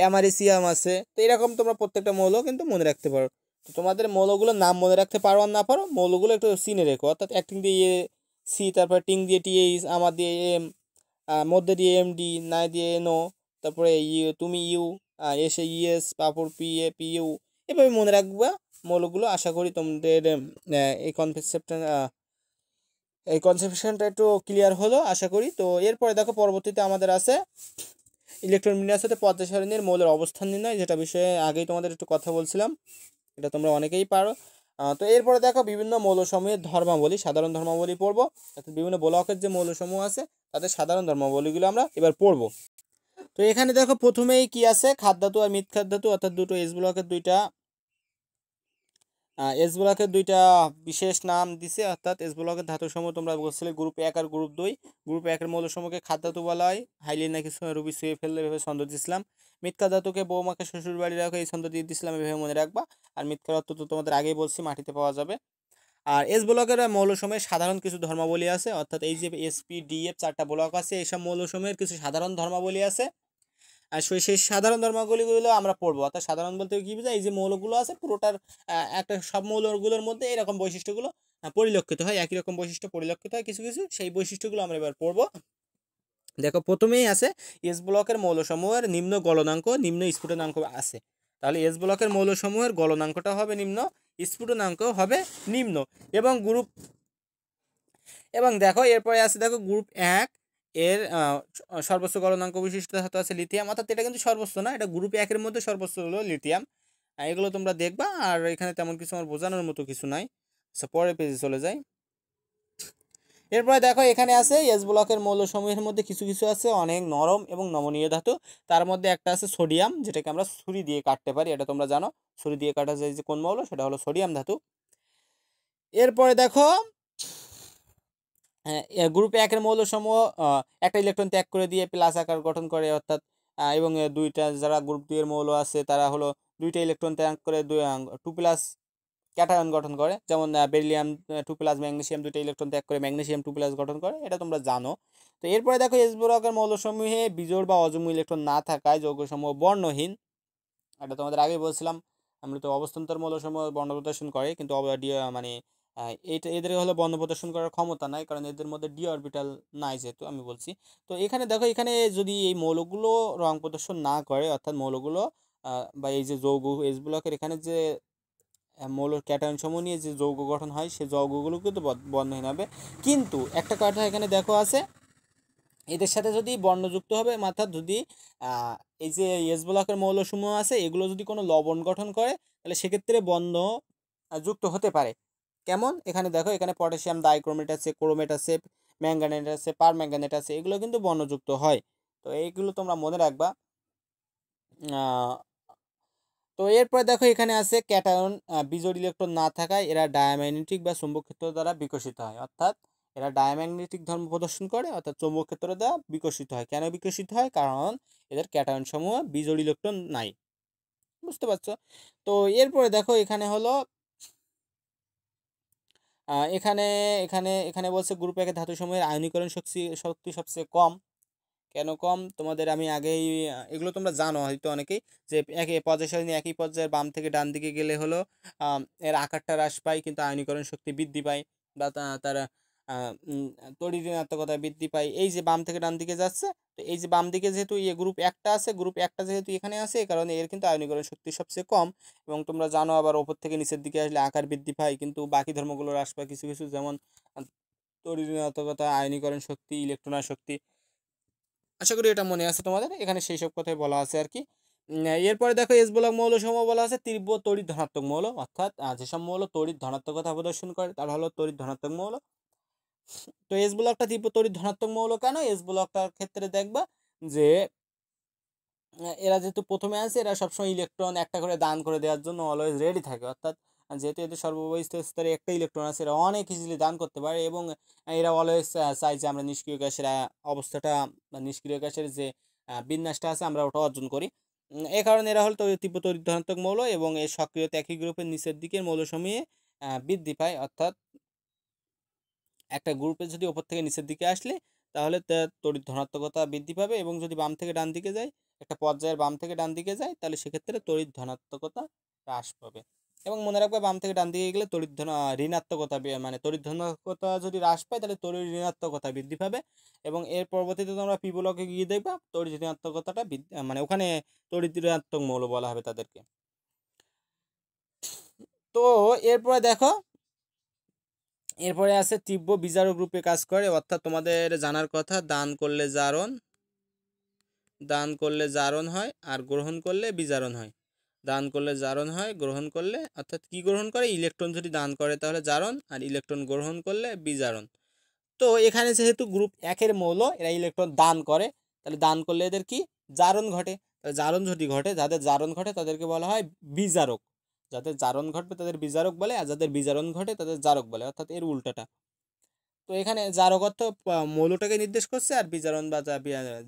অ্যামারিসিয়াম আছে তো এরকম তোমরা প্রত্যেকটা মৌল কিন্তু মনে রাখতে পারো তো তোমাদের মৌলগুলোর নাম মনে রাখতে পারো আর না পারো মৌলগুলো একটু সিনে রেখো অর্থাৎ অ্যাক্টিং দিয়ে ইয়ে সি তারপরে টিং দিয়ে টিএইচ আমার দিয়ে এম মধ্যে দিয়ে এম ডি নাই দিয়ে এনও তারপরে ইউ তুমি ইউ এসে ইএস e পাপড় পি এ পি ইউ এভাবে মনে রাখবা মৌলগুলো আশা করি তোমাদের এই কনসেপ্টটা এই কনসেপশনটা একটু ক্লিয়ার হলো আশা করি তো এরপরে দেখো পরবর্তীতে আমাদের আছে ইলেকট্রন মিনার সাথে পদ্মা সারণীর মৌলের অবস্থান নির্ণয় যেটা বিষয়ে আগেই তোমাদের একটু কথা বলছিলাম এটা তোমরা অনেকেই পারো তো এরপরে দেখো বিভিন্ন মৌলসমূহের ধর্মাবলী সাধারণ ধর্মাবলী পড়বো অর্থাৎ বিভিন্ন ব্লকের যে মৌলসমূহ আছে তাদের সাধারণ ধর্মাবলীগুলো আমরা এবার পড়বো তো এখানে দেখো প্রথমেই কি আছে খাদ্যাতু আর মিথ খাদ্যাতু অর্থাৎ দুটো এস ব্লকের দুইটা এস ব্লকের দুইটা বিশেষ নাম দিছে অর্থাৎ এস ব্লকের সমূহ তোমরা বলছিলে গ্রুপ এক আর গ্রুপ দুই গ্রুপ একের মৌলসমূহকে ধাতু বলা হয় হাইলি নাকি রুবি শুয়ে ফেললে ভেবে ছন্দ দিয়েছিলাম মিথ্যা ধাতুকে বৌমাকে শ্বশুর বাড়ি রাখো এই ছন্দ দিয়ে দিয়েছিলাম এভাবে মনে রাখবা আর মিথ্যা অর্থ তো তোমাদের আগেই বলছি মাটিতে পাওয়া যাবে আর এস ব্লকের সময়ে সাধারণ কিছু ধর্মাবলী আছে অর্থাৎ এই যে এসপি ডিএফ চারটা ব্লক আছে এইসব সময়ের কিছু সাধারণ ধর্মাবলী আছে সেই সাধারণ ধর্মগুলিগুলো আমরা পড়বো অর্থাৎ সাধারণ বলতে কী বোঝায় এই যে মৌলগুলো আছে পুরোটার একটা সব মৌলগুলোর মধ্যে এরকম বৈশিষ্ট্যগুলো পরিলক্ষিত হয় একই রকম বৈশিষ্ট্য পরিলক্ষিত হয় কিছু কিছু সেই বৈশিষ্ট্যগুলো আমরা এবার পড়বো দেখো প্রথমেই আছে এস ব্লকের মৌলসমূহের নিম্ন গলনাঙ্ক নিম্ন স্ফুটনাঙ্ক আছে তাহলে এস ব্লকের মৌলসমূহের গলনাঙ্কটা হবে নিম্ন স্ফুটনাঙ্ক হবে নিম্ন এবং গ্রুপ এবং দেখো এরপরে আছে দেখো গ্রুপ এক এর সর্বোচ্চ গলনাঙ্ক বিশিষ্ট ধাতু আছে লিথিয়াম অর্থাৎ এটা কিন্তু সর্বোচ্চ না এটা গ্রুপ একের মধ্যে সর্বোচ্চ হলো লিথিয়াম এগুলো তোমরা দেখবা আর এখানে তেমন কিছু আমার বোঝানোর মতো কিছু নাই পরে আচ্ছা, পরের পেজে চলে যাই এরপরে দেখো এখানে আছে এস ব্লকের মৌলসমূহের মধ্যে কিছু কিছু আছে অনেক নরম এবং নমনীয় ধাতু তার মধ্যে একটা আছে সোডিয়াম যেটাকে আমরা ছুরি দিয়ে কাটতে পারি এটা তোমরা জানো ছুরি দিয়ে কাটা যায় যে কোন মৌল সেটা হলো সোডিয়াম ধাতু এরপরে দেখো গ্রুপ একের মৌলসমূহ একটা ইলেকট্রন ত্যাগ করে দিয়ে প্লাস আকার গঠন করে অর্থাৎ এবং দুইটা যারা গ্রুপ দুইয়ের মৌল আছে তারা হলো দুইটা ইলেকট্রন ত্যাগ করে দুই টু প্লাস ক্যাটায়ন গঠন করে যেমন বেরিলিয়াম টু প্লাস ম্যাগনেশিয়াম দুটো ইলেকট্রন ত্যাগ করে ম্যাগনেশিয়াম টু প্লাস গঠন করে এটা তোমরা জানো তো এরপরে দেখো এসবোরকের মৌলসমূহে বিজোড় বা অজম ইলেকট্রন না থাকায় যৌগসমূহ বর্ণহীন এটা তোমাদের আগেই বলছিলাম আমরা তো অবস্থান্তর মৌলসমূহ বর্ণ প্রদর্শন করে কিন্তু মানে এটা এদের হলো বন্ধ প্রদর্শন করার ক্ষমতা নাই কারণ এদের মধ্যে ডি অরবিটাল নাই যেহেতু আমি বলছি তো এখানে দেখো এখানে যদি এই মৌলগুলো রং প্রদর্শন না করে অর্থাৎ মৌলগুলো বা এই যে যৌগ এস ব্লকের এখানে যে মৌলর ক্যাটার্ন সমূহ নিয়ে যে যৌগ গঠন হয় সে যৌগগুলো কিন্তু বন্ধহীন হবে কিন্তু একটা কথা এখানে দেখো আছে এদের সাথে যদি বর্ণযুক্ত হবে মাথা যদি এই যে এস ব্লকের মৌলসমূহ আছে এগুলো যদি কোনো লবণ গঠন করে তাহলে সেক্ষেত্রে বন্ধ যুক্ত হতে পারে কেমন এখানে দেখো এখানে পটাশিয়াম দাইক্রোমেট আছে ক্রোমেট আছে ম্যাঙ্গানেট আছে পার ম্যাঙ্গানেট আছে এগুলো কিন্তু বর্ণযুক্ত হয় তো এইগুলো তোমরা মনে রাখবা তো এরপরে দেখো এখানে আছে ক্যাটায়ন বিজোড় ইলেকট্রন না থাকায় এরা ডায়াম্যাগনেটিক বা চৌম্বক ক্ষেত্র দ্বারা বিকশিত হয় অর্থাৎ এরা ডায়াম্যাগনেটিক ধর্ম প্রদর্শন করে অর্থাৎ চৌম্বক ক্ষেত্র দ্বারা বিকশিত হয় কেন বিকশিত হয় কারণ এদের ক্যাটায়ন সমূহ বিজোড় ইলেকট্রন নাই বুঝতে পারছো তো এরপরে দেখো এখানে হলো এখানে এখানে এখানে বলছে গ্রুপ একে ধাতুসমূহের আয়নীকরণ শক্তি শক্তি সবচেয়ে কম কেন কম তোমাদের আমি আগেই এগুলো তোমরা জানো হয়তো অনেকেই যে একে পর্যায় সারণী একই পর্যায়ের বাম থেকে ডান দিকে গেলে হলো এর আকারটা হ্রাস পায় কিন্তু আয়নীকরণ শক্তি বৃদ্ধি পায় বা তার তড়ি ঋণাত্মকতা বৃদ্ধি পায় এই যে বাম থেকে ডান দিকে যাচ্ছে তো এই যে বাম দিকে যেহেতু ইয়ে গ্রুপ একটা আছে গ্রুপ একটা যেহেতু এখানে আছে এই কারণে এর কিন্তু আয়নীকরণ শক্তি সবচেয়ে কম এবং তোমরা জানো আবার ওপর থেকে নিচের দিকে আসলে আকার বৃদ্ধি পায় কিন্তু বাকি ধর্মগুলো হ্রাস পায় কিছু কিছু যেমন তড়ি ঋণাত্মকতা আয়নীকরণ শক্তি ইলেকট্রনের শক্তি আশা করি এটা মনে আছে তোমাদের এখানে সেই সব কথাই বলা আছে আর কি এরপরে দেখো এস ব্লক মৌল সমূহ বলা আছে তীব্র তড়িৎ ধনাত্মক মৌল অর্থাৎ যেসব মৌল তড়িৎ ধনাত্মকতা প্রদর্শন করে তার হলো তড়িৎ ধনাত্মক মৌল তো এস ব্লকটা দিব তরি ধনাত্মক মৌল কেন এস ব্লকটার ক্ষেত্রে দেখবা যে এরা যেহেতু প্রথমে আছে এরা সবসময় ইলেকট্রন একটা করে দান করে দেওয়ার জন্য অলওয়েজ রেডি থাকে অর্থাৎ যেহেতু এদের সর্ববহিষ্ঠ স্তরে একটা ইলেকট্রন আছে এরা অনেক ইজিলি দান করতে পারে এবং এরা অলওয়েজ চাই যে আমরা নিষ্ক্রিয় গ্যাসের অবস্থাটা নিষ্ক্রিয় গ্যাসের যে বিন্যাসটা আছে আমরা ওটা অর্জন করি এ কারণে এরা হল তীব্র তরিত ধনাত্মক মৌল এবং এর সক্রিয়তা একই গ্রুপের নিচের দিকের মৌলসমূহে বৃদ্ধি পায় অর্থাৎ একটা গ্রুপে যদি ওপর থেকে নিচের দিকে আসলে তাহলে তড়িৎ ধনাত্মকতা বৃদ্ধি পাবে এবং যদি বাম থেকে ডান দিকে যায় একটা পর্যায়ের বাম থেকে ডান দিকে যায় তাহলে সেক্ষেত্রে তড়িৎ ধনাত্মকতা হ্রাস পাবে এবং মনে রাখবে বাম থেকে ডান দিকে গেলে তড়িৎ ধনা ঋণাত্মকতা মানে তড়িৎ ধনাত্মকতা যদি হ্রাস পায় তাহলে তড়িৎ ঋণাত্মকতা বৃদ্ধি পাবে এবং এর পরবর্তীতে তোমরা পি ব্লকে গিয়ে দেখবা তড়িৎ ঋণাত্মকতাটা মানে ওখানে তড়িৎ ঋণাত্মক মৌল বলা হবে তাদেরকে তো এরপরে দেখো এরপরে আছে তীব্র বিজারক রূপে কাজ করে অর্থাৎ তোমাদের জানার কথা দান করলে জারণ দান করলে জারণ হয় আর গ্রহণ করলে বিজারণ হয় দান করলে জারণ হয় গ্রহণ করলে অর্থাৎ কি গ্রহণ করে ইলেকট্রন যদি দান করে তাহলে জারণ আর ইলেকট্রন গ্রহণ করলে বিজারণ তো এখানে যেহেতু গ্রুপ একের মৌল এরা ইলেকট্রন দান করে তাহলে দান করলে এদের কি জারণ ঘটে জারণ যদি ঘটে যাদের জারণ ঘটে তাদেরকে বলা হয় বিজারক যাদের জারণ ঘটবে তাদের বিজারক বলে আর যাদের বিজারণ ঘটে তাদের জারক বলে অর্থাৎ এর উল্টাটা তো এখানে জারক অর্থ মৌলটাকে নির্দেশ করছে আর বিজারণ বা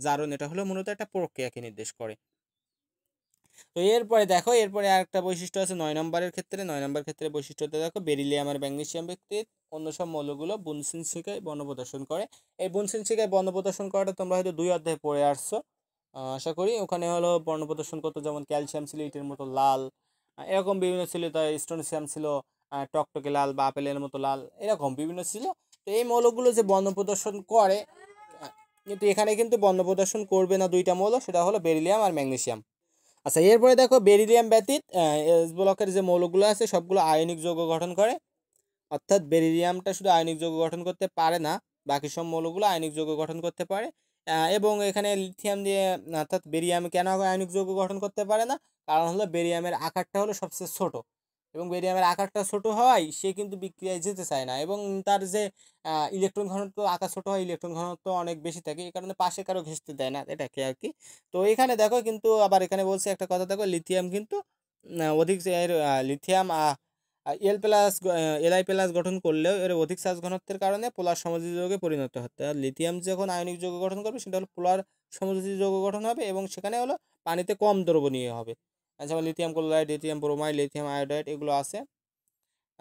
জারণ এটা হলো মূলত একটা প্রক্রিয়াকে নির্দেশ করে তো এরপরে দেখো এরপরে একটা বৈশিষ্ট্য আছে নয় নম্বরের ক্ষেত্রে নয় নম্বর ক্ষেত্রে বৈশিষ্ট্যতে দেখো বেরিলিয়াম আর ম্যাগনেশিয়াম ব্যক্তির অন্য সব মৌলগুলো বুনসিন শিকায় বর্ণ প্রদর্শন করে এই বুনসিন শিকায় বর্ণ প্রদর্শন করাটা তোমরা হয়তো দুই অধ্যায়ে পড়ে আসছো আশা করি ওখানে হলো বর্ণ প্রদর্শন করতো যেমন ক্যালসিয়াম সিলিটের মতো লাল এরকম বিভিন্ন ছিল তার স্টোনসিয়াম ছিল টকটকে লাল বা আপেলের মতো লাল এরকম বিভিন্ন ছিল তো এই মৌলগুলো যে বন্ধ প্রদর্শন করে কিন্তু এখানে কিন্তু বন্ধ প্রদর্শন করবে না দুইটা মৌল সেটা হলো বেরিলিয়াম আর ম্যাগনেশিয়াম আচ্ছা এরপরে দেখো বেরিলিয়াম ব্যতীত এস ব্লকের যে মৌলগুলো আছে সবগুলো আয়নিক যৌগ গঠন করে অর্থাৎ বেরিলিয়ামটা শুধু আয়নিক যৌগ গঠন করতে পারে না বাকি সব মৌলগুলো আয়নিক যৌগ গঠন করতে পারে এবং এখানে লিথিয়াম দিয়ে অর্থাৎ বেরিয়াম কেন আয়নিক যৌগ গঠন করতে পারে না কারণ হলো বেরিয়ামের আকারটা হলো সবচেয়ে ছোট এবং বেরিয়ামের আকারটা ছোট হয় সে কিন্তু বিক্রিয়ায় যেতে চায় না এবং তার যে ইলেকট্রন ঘনত্ব আকার ছোট হয় ইলেকট্রন ঘনত্ব অনেক বেশি থাকে এই কারণে পাশে কারো ঘেঁচতে দেয় না এটাকে আর কি তো এখানে দেখো কিন্তু আবার এখানে বলছে একটা কথা দেখো লিথিয়াম কিন্তু অধিক lithium l plus l i plus গঠন করলেও এর অধিক চার্জ ঘনত্বের কারণে পোলার সমযোজী যৌগে পরিণত হতে আর লিথিয়াম যখন আয়নিক যৌগ গঠন করবে সেটা হলো পোলার সমযোজী যৌগ গঠন হবে এবং সেখানে হলো পানিতে কম দ্রবণীয় হবে যেমন lithium chloride lithium bromide lithium iodide এগুলো আছে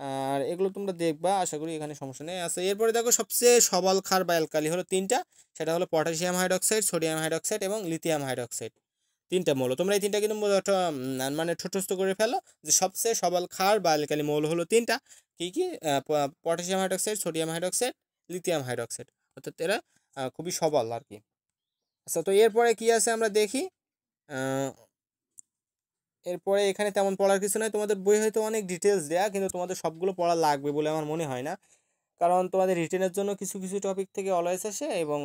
আর এগুলো তোমরা দেখবা আশা করি এখানে সমস্যা নেই আছে আচ্ছা, এরপরে দেখো সবচেয়ে সবল ক্ষার বা অ্যালকালি হলো তিনটা সেটা হলো পটাশিয়াম হাইড্রক্সাইড সোডিয়াম হাইড্রক্সাইড এবং লিথিয়াম হাইড্রক্সাইড তিনটা মৌল তোমরা এই তিনটা কিন্তু মানে ঠোঁটস্থ করে ফেলো যে সবচেয়ে সবল খার বা আলকালি মৌল হলো তিনটা কী কী potassium hydroxide sodium hydroxide lithium hydroxide অর্থাৎ এরা খুবই সবল আর কি আচ্ছা তো এরপরে কি আছে আমরা দেখি এরপরে এখানে তেমন পড়ার কিছু নাই তোমাদের বই হয়তো অনেক ডিটেলস দেয়া কিন্তু তোমাদের সবগুলো পড়া লাগবে বলে আমার মনে হয় না কারণ তোমাদের রিটেনের জন্য কিছু কিছু টপিক থেকে অলয়েস আসে এবং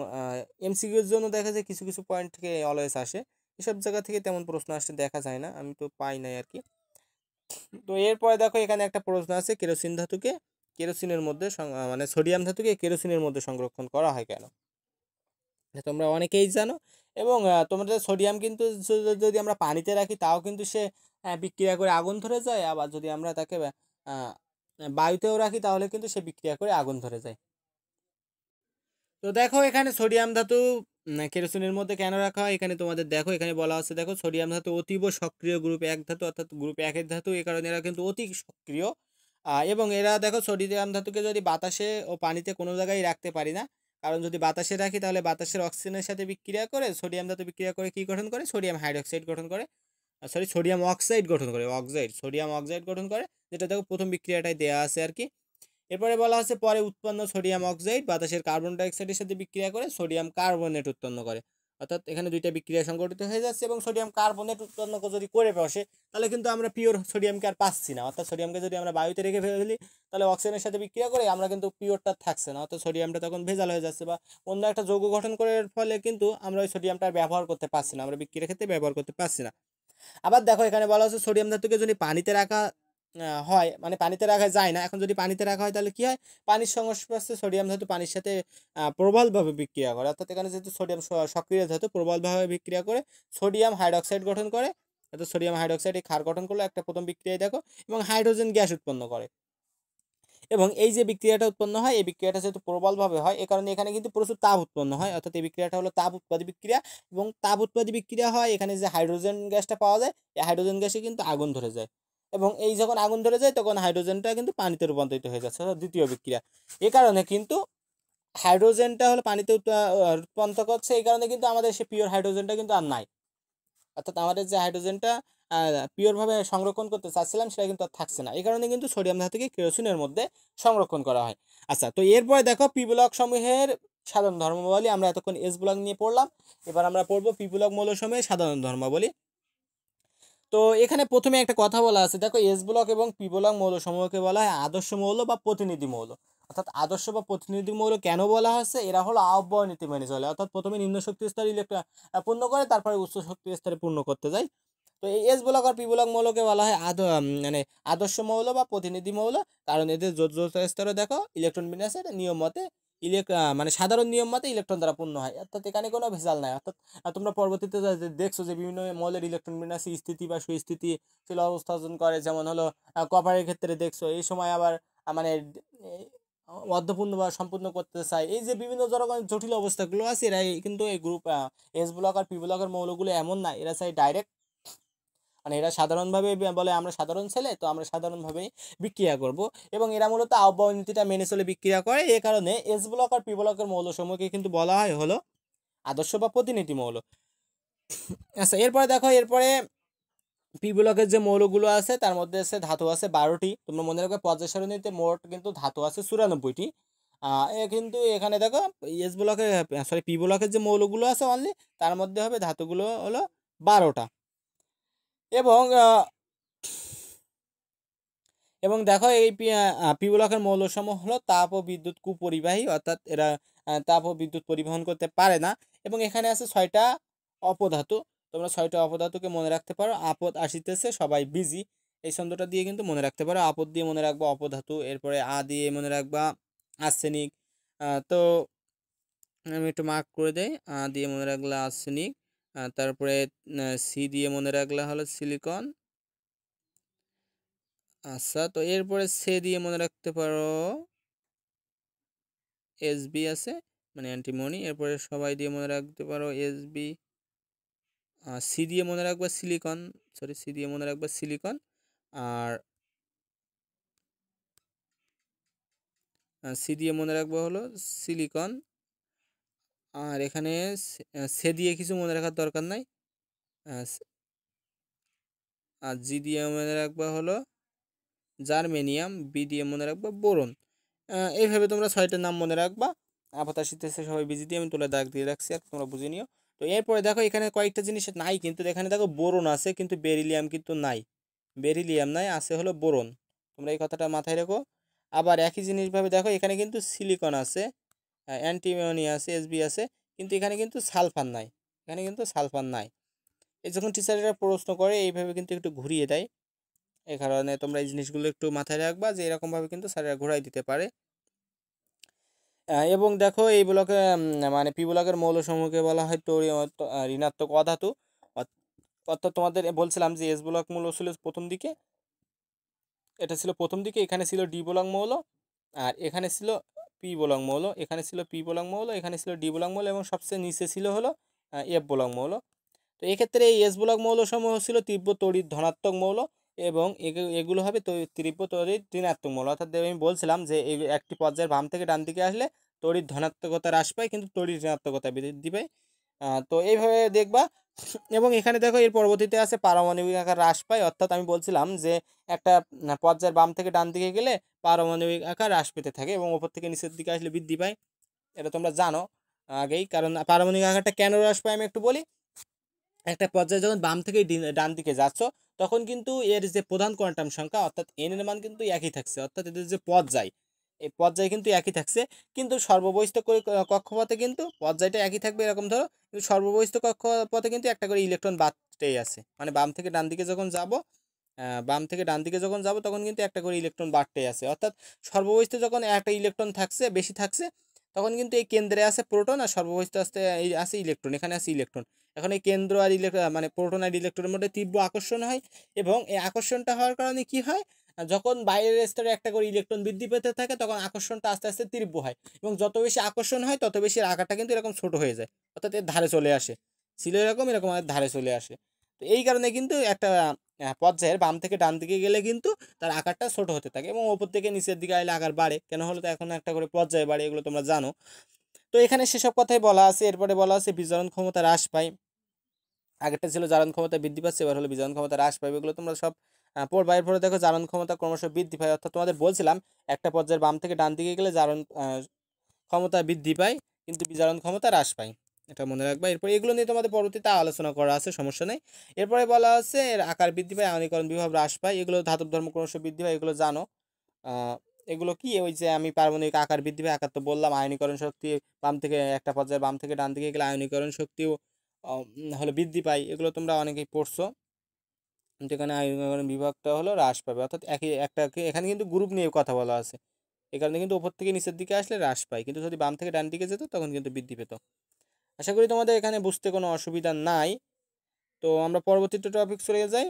এমসিকিউর জন্য দেখা যায় কিছু কিছু পয়েন্ট থেকে অলয়েস আসে এসব জায়গা থেকে তেমন প্রশ্ন আসতে দেখা যায় না আমি তো পাই নাই আর কি তো এরপরে দেখো এখানে একটা প্রশ্ন আছে কেরোসিন ধাতুকে কেরোসিনের মধ্যে মানে সোডিয়াম ধাতুকে কেরোসিনের মধ্যে সংরক্ষণ করা হয় কেন তোমরা অনেকেই জানো এবং তোমাদের সোডিয়াম কিন্তু যদি আমরা পানিতে রাখি তাও কিন্তু সে বিক্রিয়া করে আগুন ধরে যায় আবার যদি আমরা তাকে বায়ুতেও রাখি তাহলে কিন্তু সে বিক্রিয়া করে আগুন ধরে যায় তো দেখো এখানে সোডিয়াম ধাতু কেরোসিনের মধ্যে কেন রাখা হয় এখানে তোমাদের দেখো এখানে বলা হচ্ছে দেখো সোডিয়াম ধাতু অতীব সক্রিয় গ্রুপ এক ধাতু অর্থাৎ গ্রুপ একের ধাতু এই কারণে এরা কিন্তু অতি সক্রিয় এবং এরা দেখো সোডিয়াম ধাতুকে যদি বাতাসে ও পানিতে কোনো জায়গায় রাখতে পারি না কারণ যদি বাতাসে রাখি তাহলে বাতাসের অক্সিজেনের সাথে বিক্রিয়া করে সোডিয়াম ধাতু বিক্রিয়া করে কী গঠন করে সোডিয়াম হাইড্রক্সাইড গঠন করে সরি সোডিয়াম অক্সাইড গঠন করে অক্সাইড সোডিয়াম অক্সাইড গঠন করে যেটা দেখো প্রথম বিক্রিয়াটাই দেওয়া আছে আর কি এরপরে বলা হচ্ছে পরে উৎপন্ন সোডিয়াম অক্সাইড বাতাসের কার্বন ডাইঅক্সাইডের সাথে বিক্রিয়া করে সোডিয়াম কার্বনেট উৎপন্ন করে অর্থাৎ এখানে দুইটা বিক্রিয়া সংগঠিত হয়ে যাচ্ছে এবং সোডিয়াম কার্বনেট উৎপন্ন যদি করে বসে তাহলে কিন্তু আমরা পিওর সোডিয়ামকে আর পাচ্ছি না অর্থাৎ সোডিয়ামকে যদি আমরা বায়ুতে রেখে ফেলে ফেলি তাহলে অক্সিজেনের সাথে বিক্রিয়া করে আমরা কিন্তু পিওরটা থাকছে না অর্থাৎ সোডিয়ামটা তখন ভেজাল হয়ে যাচ্ছে বা অন্য একটা যৌগ গঠন করার ফলে কিন্তু আমরা ওই সোডিয়ামটা ব্যবহার করতে পারছি না আমরা বিক্রিয়ার ক্ষেত্রে ব্যবহার করতে পারছি না আবার দেখো এখানে বলা হচ্ছে সোডিয়াম ধাতুকে যদি পানিতে রাখা হয় মানে পানিতে রাখা যায় না এখন যদি পানিতে রাখা হয় তাহলে কি হয় পানির সংস্পর্শে সোডিয়াম ধাতু পানির সাথে প্রবলভাবে বিক্রিয়া করে অর্থাৎ এখানে যেহেতু সোডিয়াম সক্রিয় ধাতু প্রবলভাবে বিক্রিয়া করে সোডিয়াম হাইড্রক্সাইড গঠন করে অর্থাৎ সোডিয়াম হাইড্রক্সাইড এই ক্ষার গঠন করলে একটা প্রথম বিক্রিয়ায় দেখো এবং হাইড্রোজেন গ্যাস উৎপন্ন করে এবং এই যে বিক্রিয়াটা উৎপন্ন হয় এই বিক্রিয়াটা যেহেতু প্রবলভাবে হয় এ কারণে এখানে কিন্তু প্রচুর তাপ উৎপন্ন হয় অর্থাৎ এই বিক্রিয়াটা হলো তাপ উৎপাদী বিক্রিয়া এবং তাপ উৎপাদী বিক্রিয়া হয় এখানে যে হাইড্রোজেন গ্যাসটা পাওয়া যায় এই হাইড্রোজেন গ্যাসে কিন্তু আগুন ধরে যায় এবং এই যখন আগুন ধরে যায় তখন হাইড্রোজেনটা কিন্তু পানিতে রূপান্তরিত হয়ে যাচ্ছে অর্থাৎ দ্বিতীয় বিক্রিয়া এ কারণে কিন্তু হাইড্রোজেনটা হলো পানিতে রূপান্তর করছে এই কারণে কিন্তু আমাদের সে পিওর হাইড্রোজেনটা কিন্তু আর নাই অর্থাৎ আমাদের যে হাইড্রোজেনটা পিওরভাবে সংরক্ষণ করতে চাচ্ছিলাম সেটা কিন্তু আর থাকছে না এই কারণে কিন্তু সোডিয়াম ধাতুকে কেরোসিনের মধ্যে সংরক্ষণ করা হয় আচ্ছা তো এরপরে দেখো পি ব্লক সমূহের সাধারণ ধর্মাবলী আমরা এতক্ষণ এস ব্লক নিয়ে পড়লাম এবার আমরা পড়বো পি ব্লক মৌলসমূহের সাধারণ ধর্মাবলী তো এখানে প্রথমে একটা কথা বলা আছে দেখো এস ব্লক এবং পি ব্লক সমূহকে বলা হয় আদর্শ মৌল বা প্রতিনিধি মৌল অর্থাৎ আদর্শ বা প্রতিনিধি মৌল কেন বলা হচ্ছে এরা হলো আহ্বয় নীতি মেনে চলে অর্থাৎ প্রথমে নিম্ন শক্তি স্তরে ইলেকট্রন পূর্ণ করে তারপরে উচ্চ শক্তি স্তরে পূর্ণ করতে যায় তো এই এস ব্লক আর পি ব্লক মৌলকে বলা হয় আদ মানে আদর্শ মৌল বা প্রতিনিধি মৌল কারণ এদের যোজ্য স্তরে দেখো ইলেকট্রন বিন্যাসের নিয়ম মতে ইলেক মানে সাধারণ নিয়ম মতে ইলেকট্রন দ্বারা পূর্ণ হয় অর্থাৎ এখানে কোনো ভেজাল নাই অর্থাৎ তোমরা পরবর্তীতে দেখছো যে বিভিন্ন মলের ইলেকট্রন বিন্যাসে স্থিতি বা সুস্থিতি অবস্থা অর্জন করে যেমন হলো কপারের ক্ষেত্রে দেখছো এই সময় আবার মানে অর্ধপূর্ণ বা সম্পূর্ণ করতে চায় এই যে বিভিন্ন ধরনের জটিল অবস্থাগুলো আছে এরা কিন্তু এই গ্রুপ এস ব্লক আর পি ব্লকের মৌলগুলো এমন না এরা চাই ডাইরেক্ট মানে এরা সাধারণভাবে বলে আমরা সাধারণ ছেলে তো আমরা সাধারণভাবেই বিক্রিয়া করব এবং এরা মূলত আহ্বায়ন নীতিটা মেনে চলে বিক্রিয়া করে এ কারণে এস ব্লক আর পি ব্লকের মৌলসমূহকে কিন্তু বলা হয় হলো আদর্শ বা প্রতিনিধি মৌল আচ্ছা এরপরে দেখো এরপরে পি ব্লকের যে মৌলগুলো আছে তার মধ্যে আছে ধাতু আছে বারোটি তোমরা মনে রাখবে পর্যাশরণীতে মোট কিন্তু ধাতু আছে চুরানব্বইটি এ কিন্তু এখানে দেখো এস ব্লকের সরি পি ব্লকের যে মৌলগুলো আছে অনলি তার মধ্যে হবে ধাতুগুলো হলো বারোটা এবং এবং দেখো এই পি ব্লকের মৌলসমূহ হলো তাপ ও বিদ্যুৎ কুপরিবাহী অর্থাৎ এরা তাপ ও বিদ্যুৎ পরিবহন করতে পারে না এবং এখানে আছে ছয়টা অপধাতু তোমরা ছয়টা অপধাতুকে মনে রাখতে পারো আপদ আসিতেছে সবাই বিজি এই ছন্দটা দিয়ে কিন্তু মনে রাখতে পারো আপদ দিয়ে মনে রাখবা অপধাতু এরপরে আ দিয়ে মনে রাখবা আর্সেনিক তো আমি একটু মার্ক করে দেয় আ দিয়ে মনে রাখলা আর্সেনিক তারপরে সি দিয়ে মনে রাখলে হলো সিলিকন আচ্ছা তো এরপরে সে দিয়ে মনে রাখতে পারো এস বি আছে মানে অ্যান্টিমনি এরপরে সবাই দিয়ে মনে রাখতে পারো এস বি সি দিয়ে মনে রাখবা সিলিকন সরি সি দিয়ে মনে রাখবা সিলিকন আর সি দিয়ে মনে রাখবো হলো সিলিকন আর এখানে সে দিয়ে কিছু মনে রাখার দরকার নাই আর জি দিয়ে মনে রাখবা হলো জার্মেনিয়াম বি দিয়ে মনে রাখবা বোরন এইভাবে তোমরা ছয়টার নাম মনে রাখবা আপাতা শীতে সবাই বিজি দিয়ে আমি তোলে দাগ দিয়ে রাখছি আর তোমরা বুঝে নিও তো এরপরে দেখো এখানে কয়েকটা জিনিস নাই কিন্তু এখানে দেখো বোরন আছে কিন্তু বেরিলিয়াম কিন্তু নাই বেরিলিয়াম নাই আছে হলো বোরন তোমরা এই কথাটা মাথায় রেখো আবার একই জিনিসভাবে দেখো এখানে কিন্তু সিলিকন আছে হ্যাঁ, অ্যান্টিমিয়নি আছে এসবি আছে কিন্তু এখানে কিন্তু সালফার নাই এখানে কিন্তু সালফার নাই এই যখন টিচারেরা প্রশ্ন করে এইভাবে কিন্তু একটু ঘুরিয়ে দেয় এই কারণে তোমরা এই জিনিসগুলো একটু মাথায় রাখবা যে এরকমভাবে কিন্তু স্যারেরা ঘুরাই দিতে পারে এবং দেখো এই ব্লকে মানে পি ব্লকের মৌলসমূহকে বলা হয় তো ঋণাত্মক অধাতু অর্থাৎ তোমাদের বলছিলাম যে এস ব্লক মৌল ছিল প্রথম দিকে এটা ছিল প্রথম দিকে এখানে ছিল ডি ব্লক মৌল আর এখানে ছিল পি বোলং মৌল এখানে ছিল পি বোলং মৌল এখানে ছিল ডি বোলং মৌল এবং সবচেয়ে নিচে ছিল হলো এফ বোলং মৌল তো এক্ষেত্রে এই এস বোলক মৌলসমূহ ছিল তীব্র তড়িৎ ধনাত্মক মৌল এবং এগুলো হবে তীব্র তড়িৎ ঋণাত্মক মৌল অর্থাৎ আমি বলছিলাম যে এই একটি পর্যায়ের বাম থেকে ডান দিকে আসলে তড়িৎ ধনাত্মকতা হ্রাস পায় কিন্তু তড়িৎ ঋণাত্মকতা বৃদ্ধি পায় তো এইভাবে দেখবা এবং এখানে দেখো এর পরবর্তীতে আছে পারমাণবিক আকার হ্রাস পায় অর্থাৎ আমি বলছিলাম যে একটা পর্যায়ের বাম থেকে ডান দিকে গেলে পারমাণবিক আকার হ্রাস পেতে থাকে এবং ওপর থেকে নিচের দিকে আসলে বৃদ্ধি পায় এটা তোমরা জানো আগেই কারণ পারমাণবিক আকারটা কেন হ্রাস পায় আমি একটু বলি একটা পর্যায়ে যখন বাম থেকে ডান দিকে যাচ্ছ তখন কিন্তু এর যে প্রধান কোয়ান্টাম সংখ্যা অর্থাৎ এন এর মান কিন্তু একই থাকছে অর্থাৎ এদের যে পর্যায় এই পর্যায় কিন্তু একই থাকছে কিন্তু সর্ববহিস্থ কক্ষপথে কিন্তু পর্যায়টা একই থাকবে এরকম ধরো কিন্তু সর্ববহিস্থ কক্ষপথে কিন্তু একটা করে ইলেকট্রন বাদটাই আছে মানে বাম থেকে ডান দিকে যখন যাব বাম থেকে ডান দিকে যখন যাব তখন কিন্তু একটা করে ইলেকট্রন বাদটাই আছে অর্থাৎ সর্ববহিস্থ যখন একটা ইলেকট্রন থাকছে বেশি থাকছে তখন কিন্তু এই কেন্দ্রে আছে প্রোটন আর সর্ববহিস্থ আসতে আছে ইলেকট্রন এখানে আছে ইলেকট্রন এখন এই কেন্দ্র আর ইলেকট্রন মানে প্রোটন আর ইলেকট্রনের মধ্যে তীব্র আকর্ষণ হয় এবং এই আকর্ষণটা হওয়ার কারণে কি হয় যখন বাইরের স্তরে একটা করে ইলেকট্রন বৃদ্ধি পেতে থাকে তখন আকর্ষণটা আস্তে আস্তে তীব্র হয় এবং যত বেশি আকর্ষণ হয় তত বেশি আকারটা কিন্তু এরকম ছোট হয়ে যায় অর্থাৎ এর ধারে চলে আসে ছিল এরকম এরকম আমাদের ধারে চলে আসে তো এই কারণে কিন্তু একটা পর্যায়ের বাম থেকে ডান দিকে গেলে কিন্তু তার আকারটা ছোট হতে থাকে এবং ওপর থেকে নিচের দিকে আসলে আকার বাড়ে কেন হলো তো এখন একটা করে পর্যায়ে বাড়ে এগুলো তোমরা জানো তো এখানে সেসব কথাই বলা আছে এরপরে বলা আছে বিজারণ ক্ষমতা হ্রাস পায় আগেরটা ছিল জারণ ক্ষমতা বৃদ্ধি পাচ্ছে এবার হলো বিজারণ ক্ষমতা হ্রাস পাবে এগুলো তোমরা সব বাইরের পরে দেখো জারণ ক্ষমতা ক্রমশ বৃদ্ধি পায় অর্থাৎ তোমাদের বলছিলাম একটা পর্যায়ের বাম থেকে ডান দিকে গেলে জারণ ক্ষমতা বৃদ্ধি পায় কিন্তু বিজারণ ক্ষমতা হ্রাস পায় এটা মনে রাখবা এরপর এগুলো নিয়ে তোমাদের পরবর্তীতে আলোচনা করা আছে সমস্যা নেই এরপরে বলা হচ্ছে এর আকার বৃদ্ধি পায় আয়নীকরণ বিভাব হ্রাস পায় এগুলো ধাতব ধর্ম ক্রমশ বৃদ্ধি পায় এগুলো জানো এগুলো কি ওই যে আমি পারমাণবিক আকার বৃদ্ধি পায় আকার তো বললাম আয়নীকরণ শক্তি বাম থেকে একটা পর্যায়ে বাম থেকে ডান দিকে গেলে আয়নীকরণ শক্তিও হলো বৃদ্ধি পায় এগুলো তোমরা অনেকেই পড়ছো যেখানে এখানে আইন বিভাগটা হলো হ্রাস পাবে অর্থাৎ একই একটা এখানে কিন্তু গ্রুপ নিয়ে কথা বলা আছে এ কারণে কিন্তু ওপর থেকে নিচের দিকে আসলে হ্রাস পায় কিন্তু যদি বাম থেকে ডান দিকে যেত তখন কিন্তু বৃদ্ধি পেত আশা করি তোমাদের এখানে বুঝতে কোনো অসুবিধা নাই তো আমরা পরবর্তীতে টপিক চলে যাই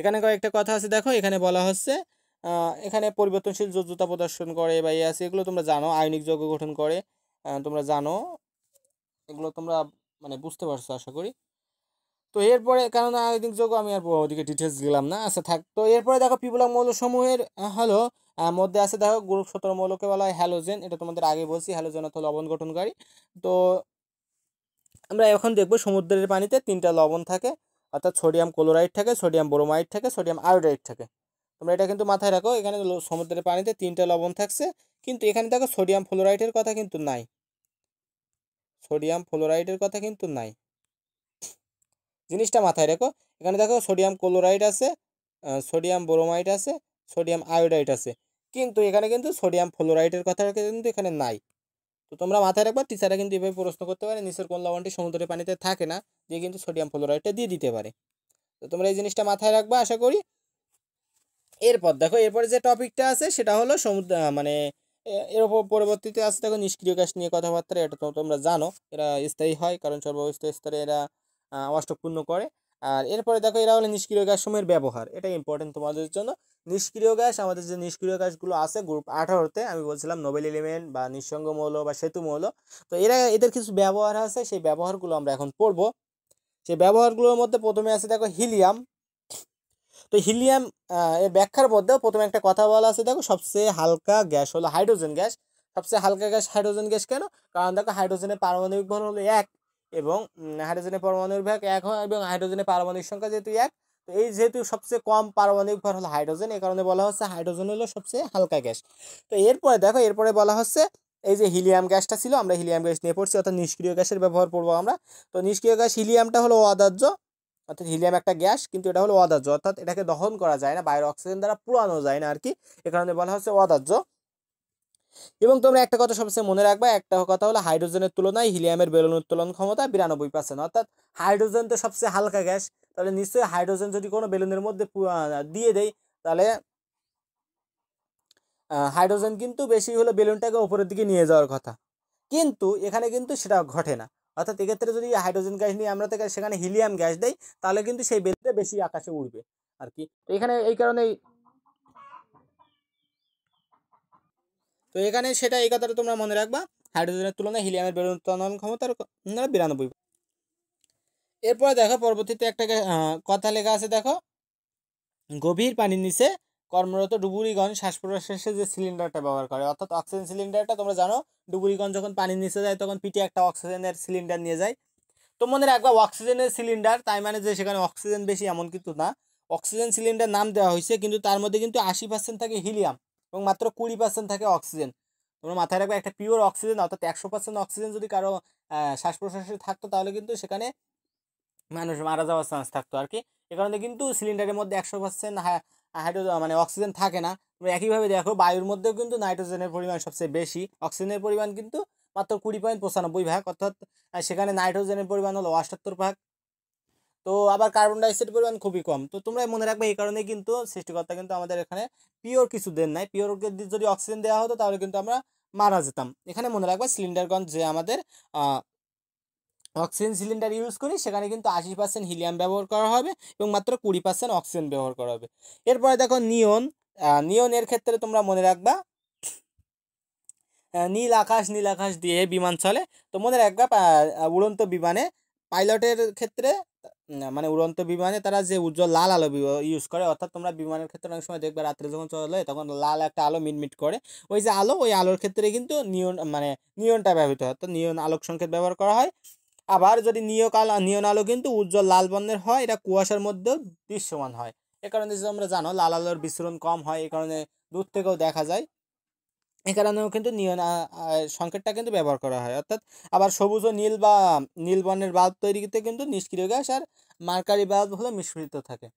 এখানে কয়েকটা কথা আছে দেখো এখানে বলা হচ্ছে এখানে পরিবর্তনশীল যোগ্যতা প্রদর্শন করে বা ইয়ে আছে এগুলো তোমরা জানো আয়নিক যজ্ঞ গঠন করে তোমরা জানো এগুলো তোমরা মানে বুঝতে পারছো আশা করি তো এরপরে কারণ আয়নিক যৌগ আমি আর ওদিকে ডিটেলস দিলাম না আচ্ছা থাক তো এরপরে দেখো পিপুলার মৌলসমূহের হলো মধ্যে আছে দেখো গ্রুপ সতেরো মৌলকে বলা হয় হ্যালোজেন এটা তোমাদের আগে বলছি হ্যালোজেন অর্থ লবণ গঠনকারী তো আমরা এখন দেখবো সমুদ্রের পানিতে তিনটা লবণ থাকে অর্থাৎ সোডিয়াম ক্লোরাইড থাকে সোডিয়াম ব্রোমাইড থাকে সোডিয়াম আয়োডাইড থাকে তোমরা এটা কিন্তু মাথায় রাখো এখানে সমুদ্রের পানিতে তিনটা লবণ থাকছে কিন্তু এখানে দেখো সোডিয়াম ফ্লোরাইডের কথা কিন্তু নাই সোডিয়াম ফ্লোরাইডের কথা কিন্তু নাই জিনিসটা মাথায় রেখো এখানে দেখো সোডিয়াম ক্লোরাইড আছে সোডিয়াম ব্রোমাইড আছে সোডিয়াম আয়োডাইড আছে কিন্তু এখানে কিন্তু সোডিয়াম ফ্লোরাইডের কথা কিন্তু এখানে নাই তো তোমরা মাথায় রাখবো টিচাররা কিন্তু এভাবে প্রশ্ন করতে পারে নিচের কোন লবণটি সমুদ্রের পানিতে থাকে না দিয়ে কিন্তু সোডিয়াম ফ্লোরাইডটা দিয়ে দিতে পারে তো তোমরা এই জিনিসটা মাথায় রাখবো আশা করি এরপর দেখো এরপরে যে টপিকটা আছে সেটা হলো সমুদ্র মানে এর ওপর পরবর্তীতে আছে দেখো নিষ্ক্রিয় গ্যাস নিয়ে কথাবার্তা এটা তো তোমরা জানো এরা স্থায়ী হয় কারণ সর্বস্থায় স্তরে এরা অষ্টপূর্ণ করে আর এরপরে দেখো এরা হলো নিষ্ক্রিয় গ্যাস সময়ের ব্যবহার এটা ইম্পর্টেন্ট তোমাদের জন্য নিষ্ক্রিয় গ্যাস আমাদের যে নিষ্ক্রিয় গ্যাসগুলো আছে গ্রুপ আঠারোতে আমি বলছিলাম নোবেল এলিমেন্ট বা নিঃসঙ্গ মৌল বা সেতু মৌল তো এরা এদের কিছু ব্যবহার আছে সেই ব্যবহারগুলো আমরা এখন পড়ব সেই ব্যবহারগুলোর মধ্যে প্রথমে আছে দেখো হিলিয়াম তো হিলিয়াম এর ব্যাখ্যার মধ্যেও প্রথমে একটা কথা বলা আছে দেখো সবচেয়ে হালকা গ্যাস হলো হাইড্রোজেন গ্যাস সবচেয়ে হালকা গ্যাস হাইড্রোজেন গ্যাস কেন কারণ দেখো হাইড্রোজেনের পারমাণবিক ভর হলো এক এবং হাইড্রোজেনের পারমাণবিক ভাগ এক হয় এবং হাইড্রোজেনের পারমাণবিক সংখ্যা যেহেতু এক তো এই যেহেতু সবচেয়ে কম পারমাণবিক ভর হলো হাইড্রোজেন এই কারণে বলা হচ্ছে হাইড্রোজেন হলো সবচেয়ে হালকা গ্যাস তো এরপরে দেখো এরপরে বলা হচ্ছে এই যে হিলিয়াম গ্যাসটা ছিল আমরা হিলিয়াম গ্যাস নিয়ে পড়ছি অর্থাৎ নিষ্ক্রিয় গ্যাসের ব্যবহার করবো আমরা তো নিষ্ক্রিয় গ্যাস হিলিয়ামটা হলো অদার্য অর্থাৎ হিলিয়াম একটা গ্যাস কিন্তু এটা হলো অদার্য অর্থাৎ এটাকে দহন করা যায় না বাইরে অক্সিজেন দ্বারা পুরানো যায় না আর কি এ কারণে বলা হচ্ছে অদার্য এবং তোমরা একটা কথা সবচেয়ে মনে রাখবা একটা কথা হলো হাইড্রোজেনের তুলনায় হিলিয়ামের বেলুন উত্তোলন ক্ষমতা বিরানব্বই পার্সেন্ট অর্থাৎ হাইড্রোজেন তো সবচেয়ে হালকা গ্যাস তাহলে নিশ্চয়ই হাইড্রোজেন যদি কোনো বেলুনের মধ্যে দিয়ে দেয় তাহলে হাইড্রোজেন কিন্তু বেশি হলো বেলুনটাকে ওপরের দিকে নিয়ে যাওয়ার কথা কিন্তু এখানে কিন্তু সেটা ঘটে না অর্থাৎ এক্ষেত্রে যদি হাইড্রোজেন গ্যাস নিয়ে আমরা সেখানে হিলিয়াম গ্যাস দেয় তাহলে কিন্তু সেই বেলুনটা বেশি আকাশে উঠবে আর কি এখানে এই কারণে তো এখানে সেটা এই কথাটা তোমরা মনে রাখবা হাইড্রোজেনের তুলনায় হিলিয়ামের বেরোতনন ক্ষমতার মানে বিরানব্বই এরপরে দেখো পরবর্তীতে একটা কথা লেখা আছে দেখো গভীর পানির নিচে কর্মরত ডুবুরিগঞ্জ শ্বাস প্রশ্বাসে যে সিলিন্ডারটা ব্যবহার করে অর্থাৎ অক্সিজেন সিলিন্ডারটা তোমরা জানো ডুবুরিগঞ্জ যখন পানির নিচে যায় তখন পিঠে একটা অক্সিজেনের সিলিন্ডার নিয়ে যায় তো মনে রাখবা অক্সিজেনের সিলিন্ডার তাই মানে যে সেখানে অক্সিজেন বেশি এমন কিন্তু না অক্সিজেন সিলিন্ডার নাম দেওয়া হয়েছে কিন্তু তার মধ্যে কিন্তু আশি পার্সেন্ট থাকে হিলিয়াম এবং মাত্র কুড়ি পার্সেন্ট থাকে অক্সিজেন তোমরা মাথায় রাখবে একটা পিওর অক্সিজেন অর্থাৎ একশো পার্সেন্ট অক্সিজেন যদি কারো শ্বাস প্রশ্বাসে থাকতো তাহলে কিন্তু সেখানে মানুষ মারা যাওয়ার চান্স থাকতো আর কি এ কারণে কিন্তু সিলিন্ডারের মধ্যে একশো পার্সেন্ট হাইড্রোজেন মানে অক্সিজেন থাকে না তোমরা একইভাবে দেখো বায়ুর মধ্যেও কিন্তু নাইট্রোজেনের পরিমাণ সবচেয়ে বেশি অক্সিজেনের পরিমাণ কিন্তু মাত্র কুড়ি পয়েন্ট পঁচানব্বই ভাগ অর্থাৎ সেখানে নাইট্রোজেনের পরিমাণ হলো অষ্টাত্তর ভাগ তো আবার কার্বন ডাইঅক্সাইড পরিমাণ খুবই কম তো তোমরা মনে রাখবে এই কারণে কিন্তু সৃষ্টিকর্তা কিন্তু আমাদের এখানে পিওর কিছু দেন নাই পিওরকে যদি অক্সিজেন দেওয়া হতো তাহলে কিন্তু আমরা মারা যেতাম এখানে মনে রাখবে সিলিন্ডারগঞ্জ যে আমাদের অক্সিজেন সিলিন্ডার ইউজ করি সেখানে কিন্তু আশি পার্সেন্ট হিলিয়াম ব্যবহার করা হবে এবং মাত্র কুড়ি পার্সেন্ট অক্সিজেন ব্যবহার করা হবে এরপরে দেখো নিয়ন নিয়নের ক্ষেত্রে তোমরা মনে রাখবা নীল আকাশ নীল আকাশ দিয়ে বিমান চলে তো মনে রাখবা উড়ন্ত বিমানে পাইলটের ক্ষেত্রে মানে উড়ন্ত বিমানে তারা যে উজ্জ্বল লাল আলো ইউজ করে অর্থাৎ তোমরা বিমানের ক্ষেত্রে অনেক সময় দেখবে রাত্রে যখন চলে তখন লাল একটা আলো মিটমিট করে ওই যে আলো ওই আলোর ক্ষেত্রে কিন্তু নিয়ন মানে নিয়নটা ব্যবহৃত হয় তো নিয়ন আলোক সংকেত ব্যবহার করা হয় আবার যদি আলো নিয়ন আলো কিন্তু উজ্জ্বল লাল বর্ণের হয় এটা কুয়াশার মধ্যেও দৃশ্যমান হয় এ কারণে যে আমরা জানো লাল আলোর বিশ্রণ কম হয় এ কারণে দূর থেকেও দেখা যায় এ কারণেও কিন্তু নিয়ন সংকেতটা কিন্তু ব্যবহার করা হয় অর্থাৎ আবার সবুজ ও নীল বা নীল বর্ণের বাল্ব তৈরিতে কিন্তু নিষ্ক্রিয় গ্যাস আর মার্কারি বাল্ব হলো মিশ্রিত থাকে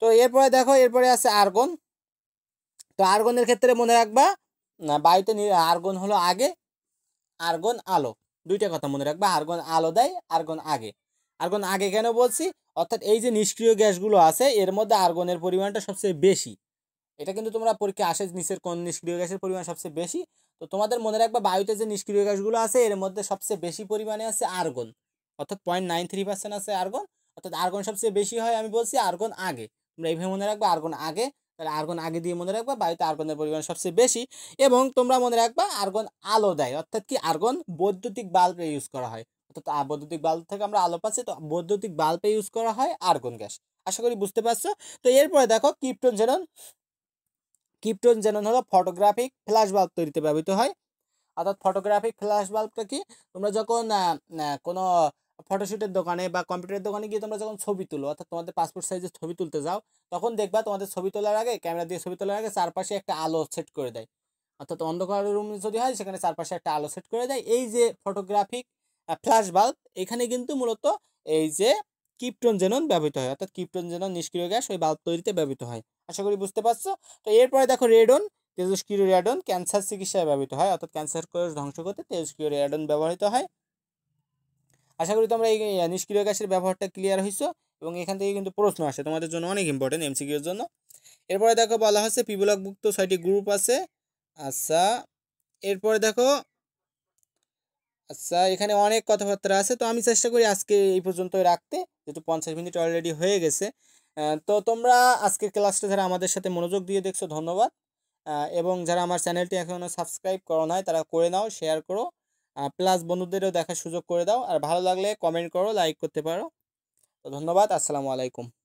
তো এরপরে দেখো এরপরে আছে আর্গন তো আর্গনের ক্ষেত্রে মনে রাখবা বায়ুতে আর্গন হলো আগে আর্গন আলো দুইটা কথা মনে রাখবা আর্গন আলো দেয় আর্গন আগে আর্গন আগে কেন বলছি অর্থাৎ এই যে নিষ্ক্রিয় গ্যাসগুলো আছে এর মধ্যে আর্গনের পরিমাণটা সবচেয়ে বেশি এটা কিন্তু তোমরা পরীক্ষা আসে নিচের কোন নিষ্ক্রিয় গ্যাসের পরিমাণ সবচেয়ে বেশি তো তোমাদের মনে রাখবে বায়ুতে যে নিষ্ক্রিয় গ্যাসগুলো আছে এর মধ্যে সবচেয়ে বেশি পরিমাণে আছে আর্গন অর্থাৎ পয়েন্ট নাইন থ্রি পার্সেন্ট আছে আর্গন অর্থাৎ আর্গন সবচেয়ে বেশি হয় আমি বলছি আর্গন আগে তোমরা এইভাবে মনে রাখবে আর্গন আগে তাহলে আর্গন আগে দিয়ে মনে রাখবা বায়ুতে আর্গনের পরিমাণ সবচেয়ে বেশি এবং তোমরা মনে রাখবা আর্গন আলো দেয় অর্থাৎ কি আর্গন বৈদ্যুতিক বাল্বে ইউজ করা হয় অর্থাৎ বৈদ্যুতিক বাল্ব থেকে আমরা আলো পাচ্ছি তো বৈদ্যুতিক বাল্বে ইউজ করা হয় আর্গন গ্যাস আশা করি বুঝতে পারছো তো এরপরে দেখো কিপ্টন জেরন কিপটন জেনন হলো ফটোগ্রাফিক ফ্ল্যাশ বাল্ব তৈরিতে ব্যবহৃত হয় অর্থাৎ ফটোগ্রাফিক ফ্ল্যাশ বাল্বটা কি তোমরা যখন কোনো ফটোশ্যুটের দোকানে বা কম্পিউটারের দোকানে গিয়ে তোমরা যখন ছবি তুলো অর্থাৎ তোমাদের পাসপোর্ট সাইজের ছবি তুলতে যাও তখন দেখবা তোমাদের ছবি তোলার আগে ক্যামেরা দিয়ে ছবি তোলার আগে চারপাশে একটা আলো সেট করে দেয় অর্থাৎ অন্ধকার রুম যদি হয় সেখানে চারপাশে একটা আলো সেট করে দেয় এই যে ফটোগ্রাফিক ফ্ল্যাশ বাল্ব এখানে কিন্তু মূলত এই যে কিপটন জেনন ব্যবহৃত হয় অর্থাৎ কিপটন জেনন নিষ্ক্রিয় গ্যাস ওই বাল্ব তৈরিতে ব্যবহৃত হয় আশা করি বুঝতে পারছো তো এরপরে দেখো রেডন তেজস্ক্রিয় রেডন ক্যান্সার চিকিৎসায় ব্যবহৃত হয় অর্থাৎ ক্যান্সার কোষ ধ্বংস করতে তেজস্ক্রিয় রেডন ব্যবহৃত হয় আশা করি তোমরা এই নিষ্ক্রিয় গ্যাসের ব্যবহারটা ক্লিয়ার হয়েছো এবং এখান থেকে কিন্তু প্রশ্ন আসে তোমাদের জন্য অনেক ইম্পর্টেন্ট এমসিকিউর জন্য এরপরে দেখো বলা হচ্ছে পিবলকভুক্ত ছয়টি গ্রুপ আছে আচ্ছা এরপরে দেখো আচ্ছা এখানে অনেক কথাবার্তা আছে তো আমি চেষ্টা করি আজকে এই পর্যন্ত রাখতে যেহেতু পঞ্চাশ মিনিট অলরেডি হয়ে গেছে তো তোমরা আজকের ক্লাসটা যারা আমাদের সাথে মনোযোগ দিয়ে দেখছো ধন্যবাদ এবং যারা আমার চ্যানেলটি এখনও সাবস্ক্রাইব করো নাই তারা করে নাও শেয়ার করো প্লাস বন্ধুদেরও দেখার সুযোগ করে দাও আর ভালো লাগলে কমেন্ট করো লাইক করতে পারো তো ধন্যবাদ আসসালামু আলাইকুম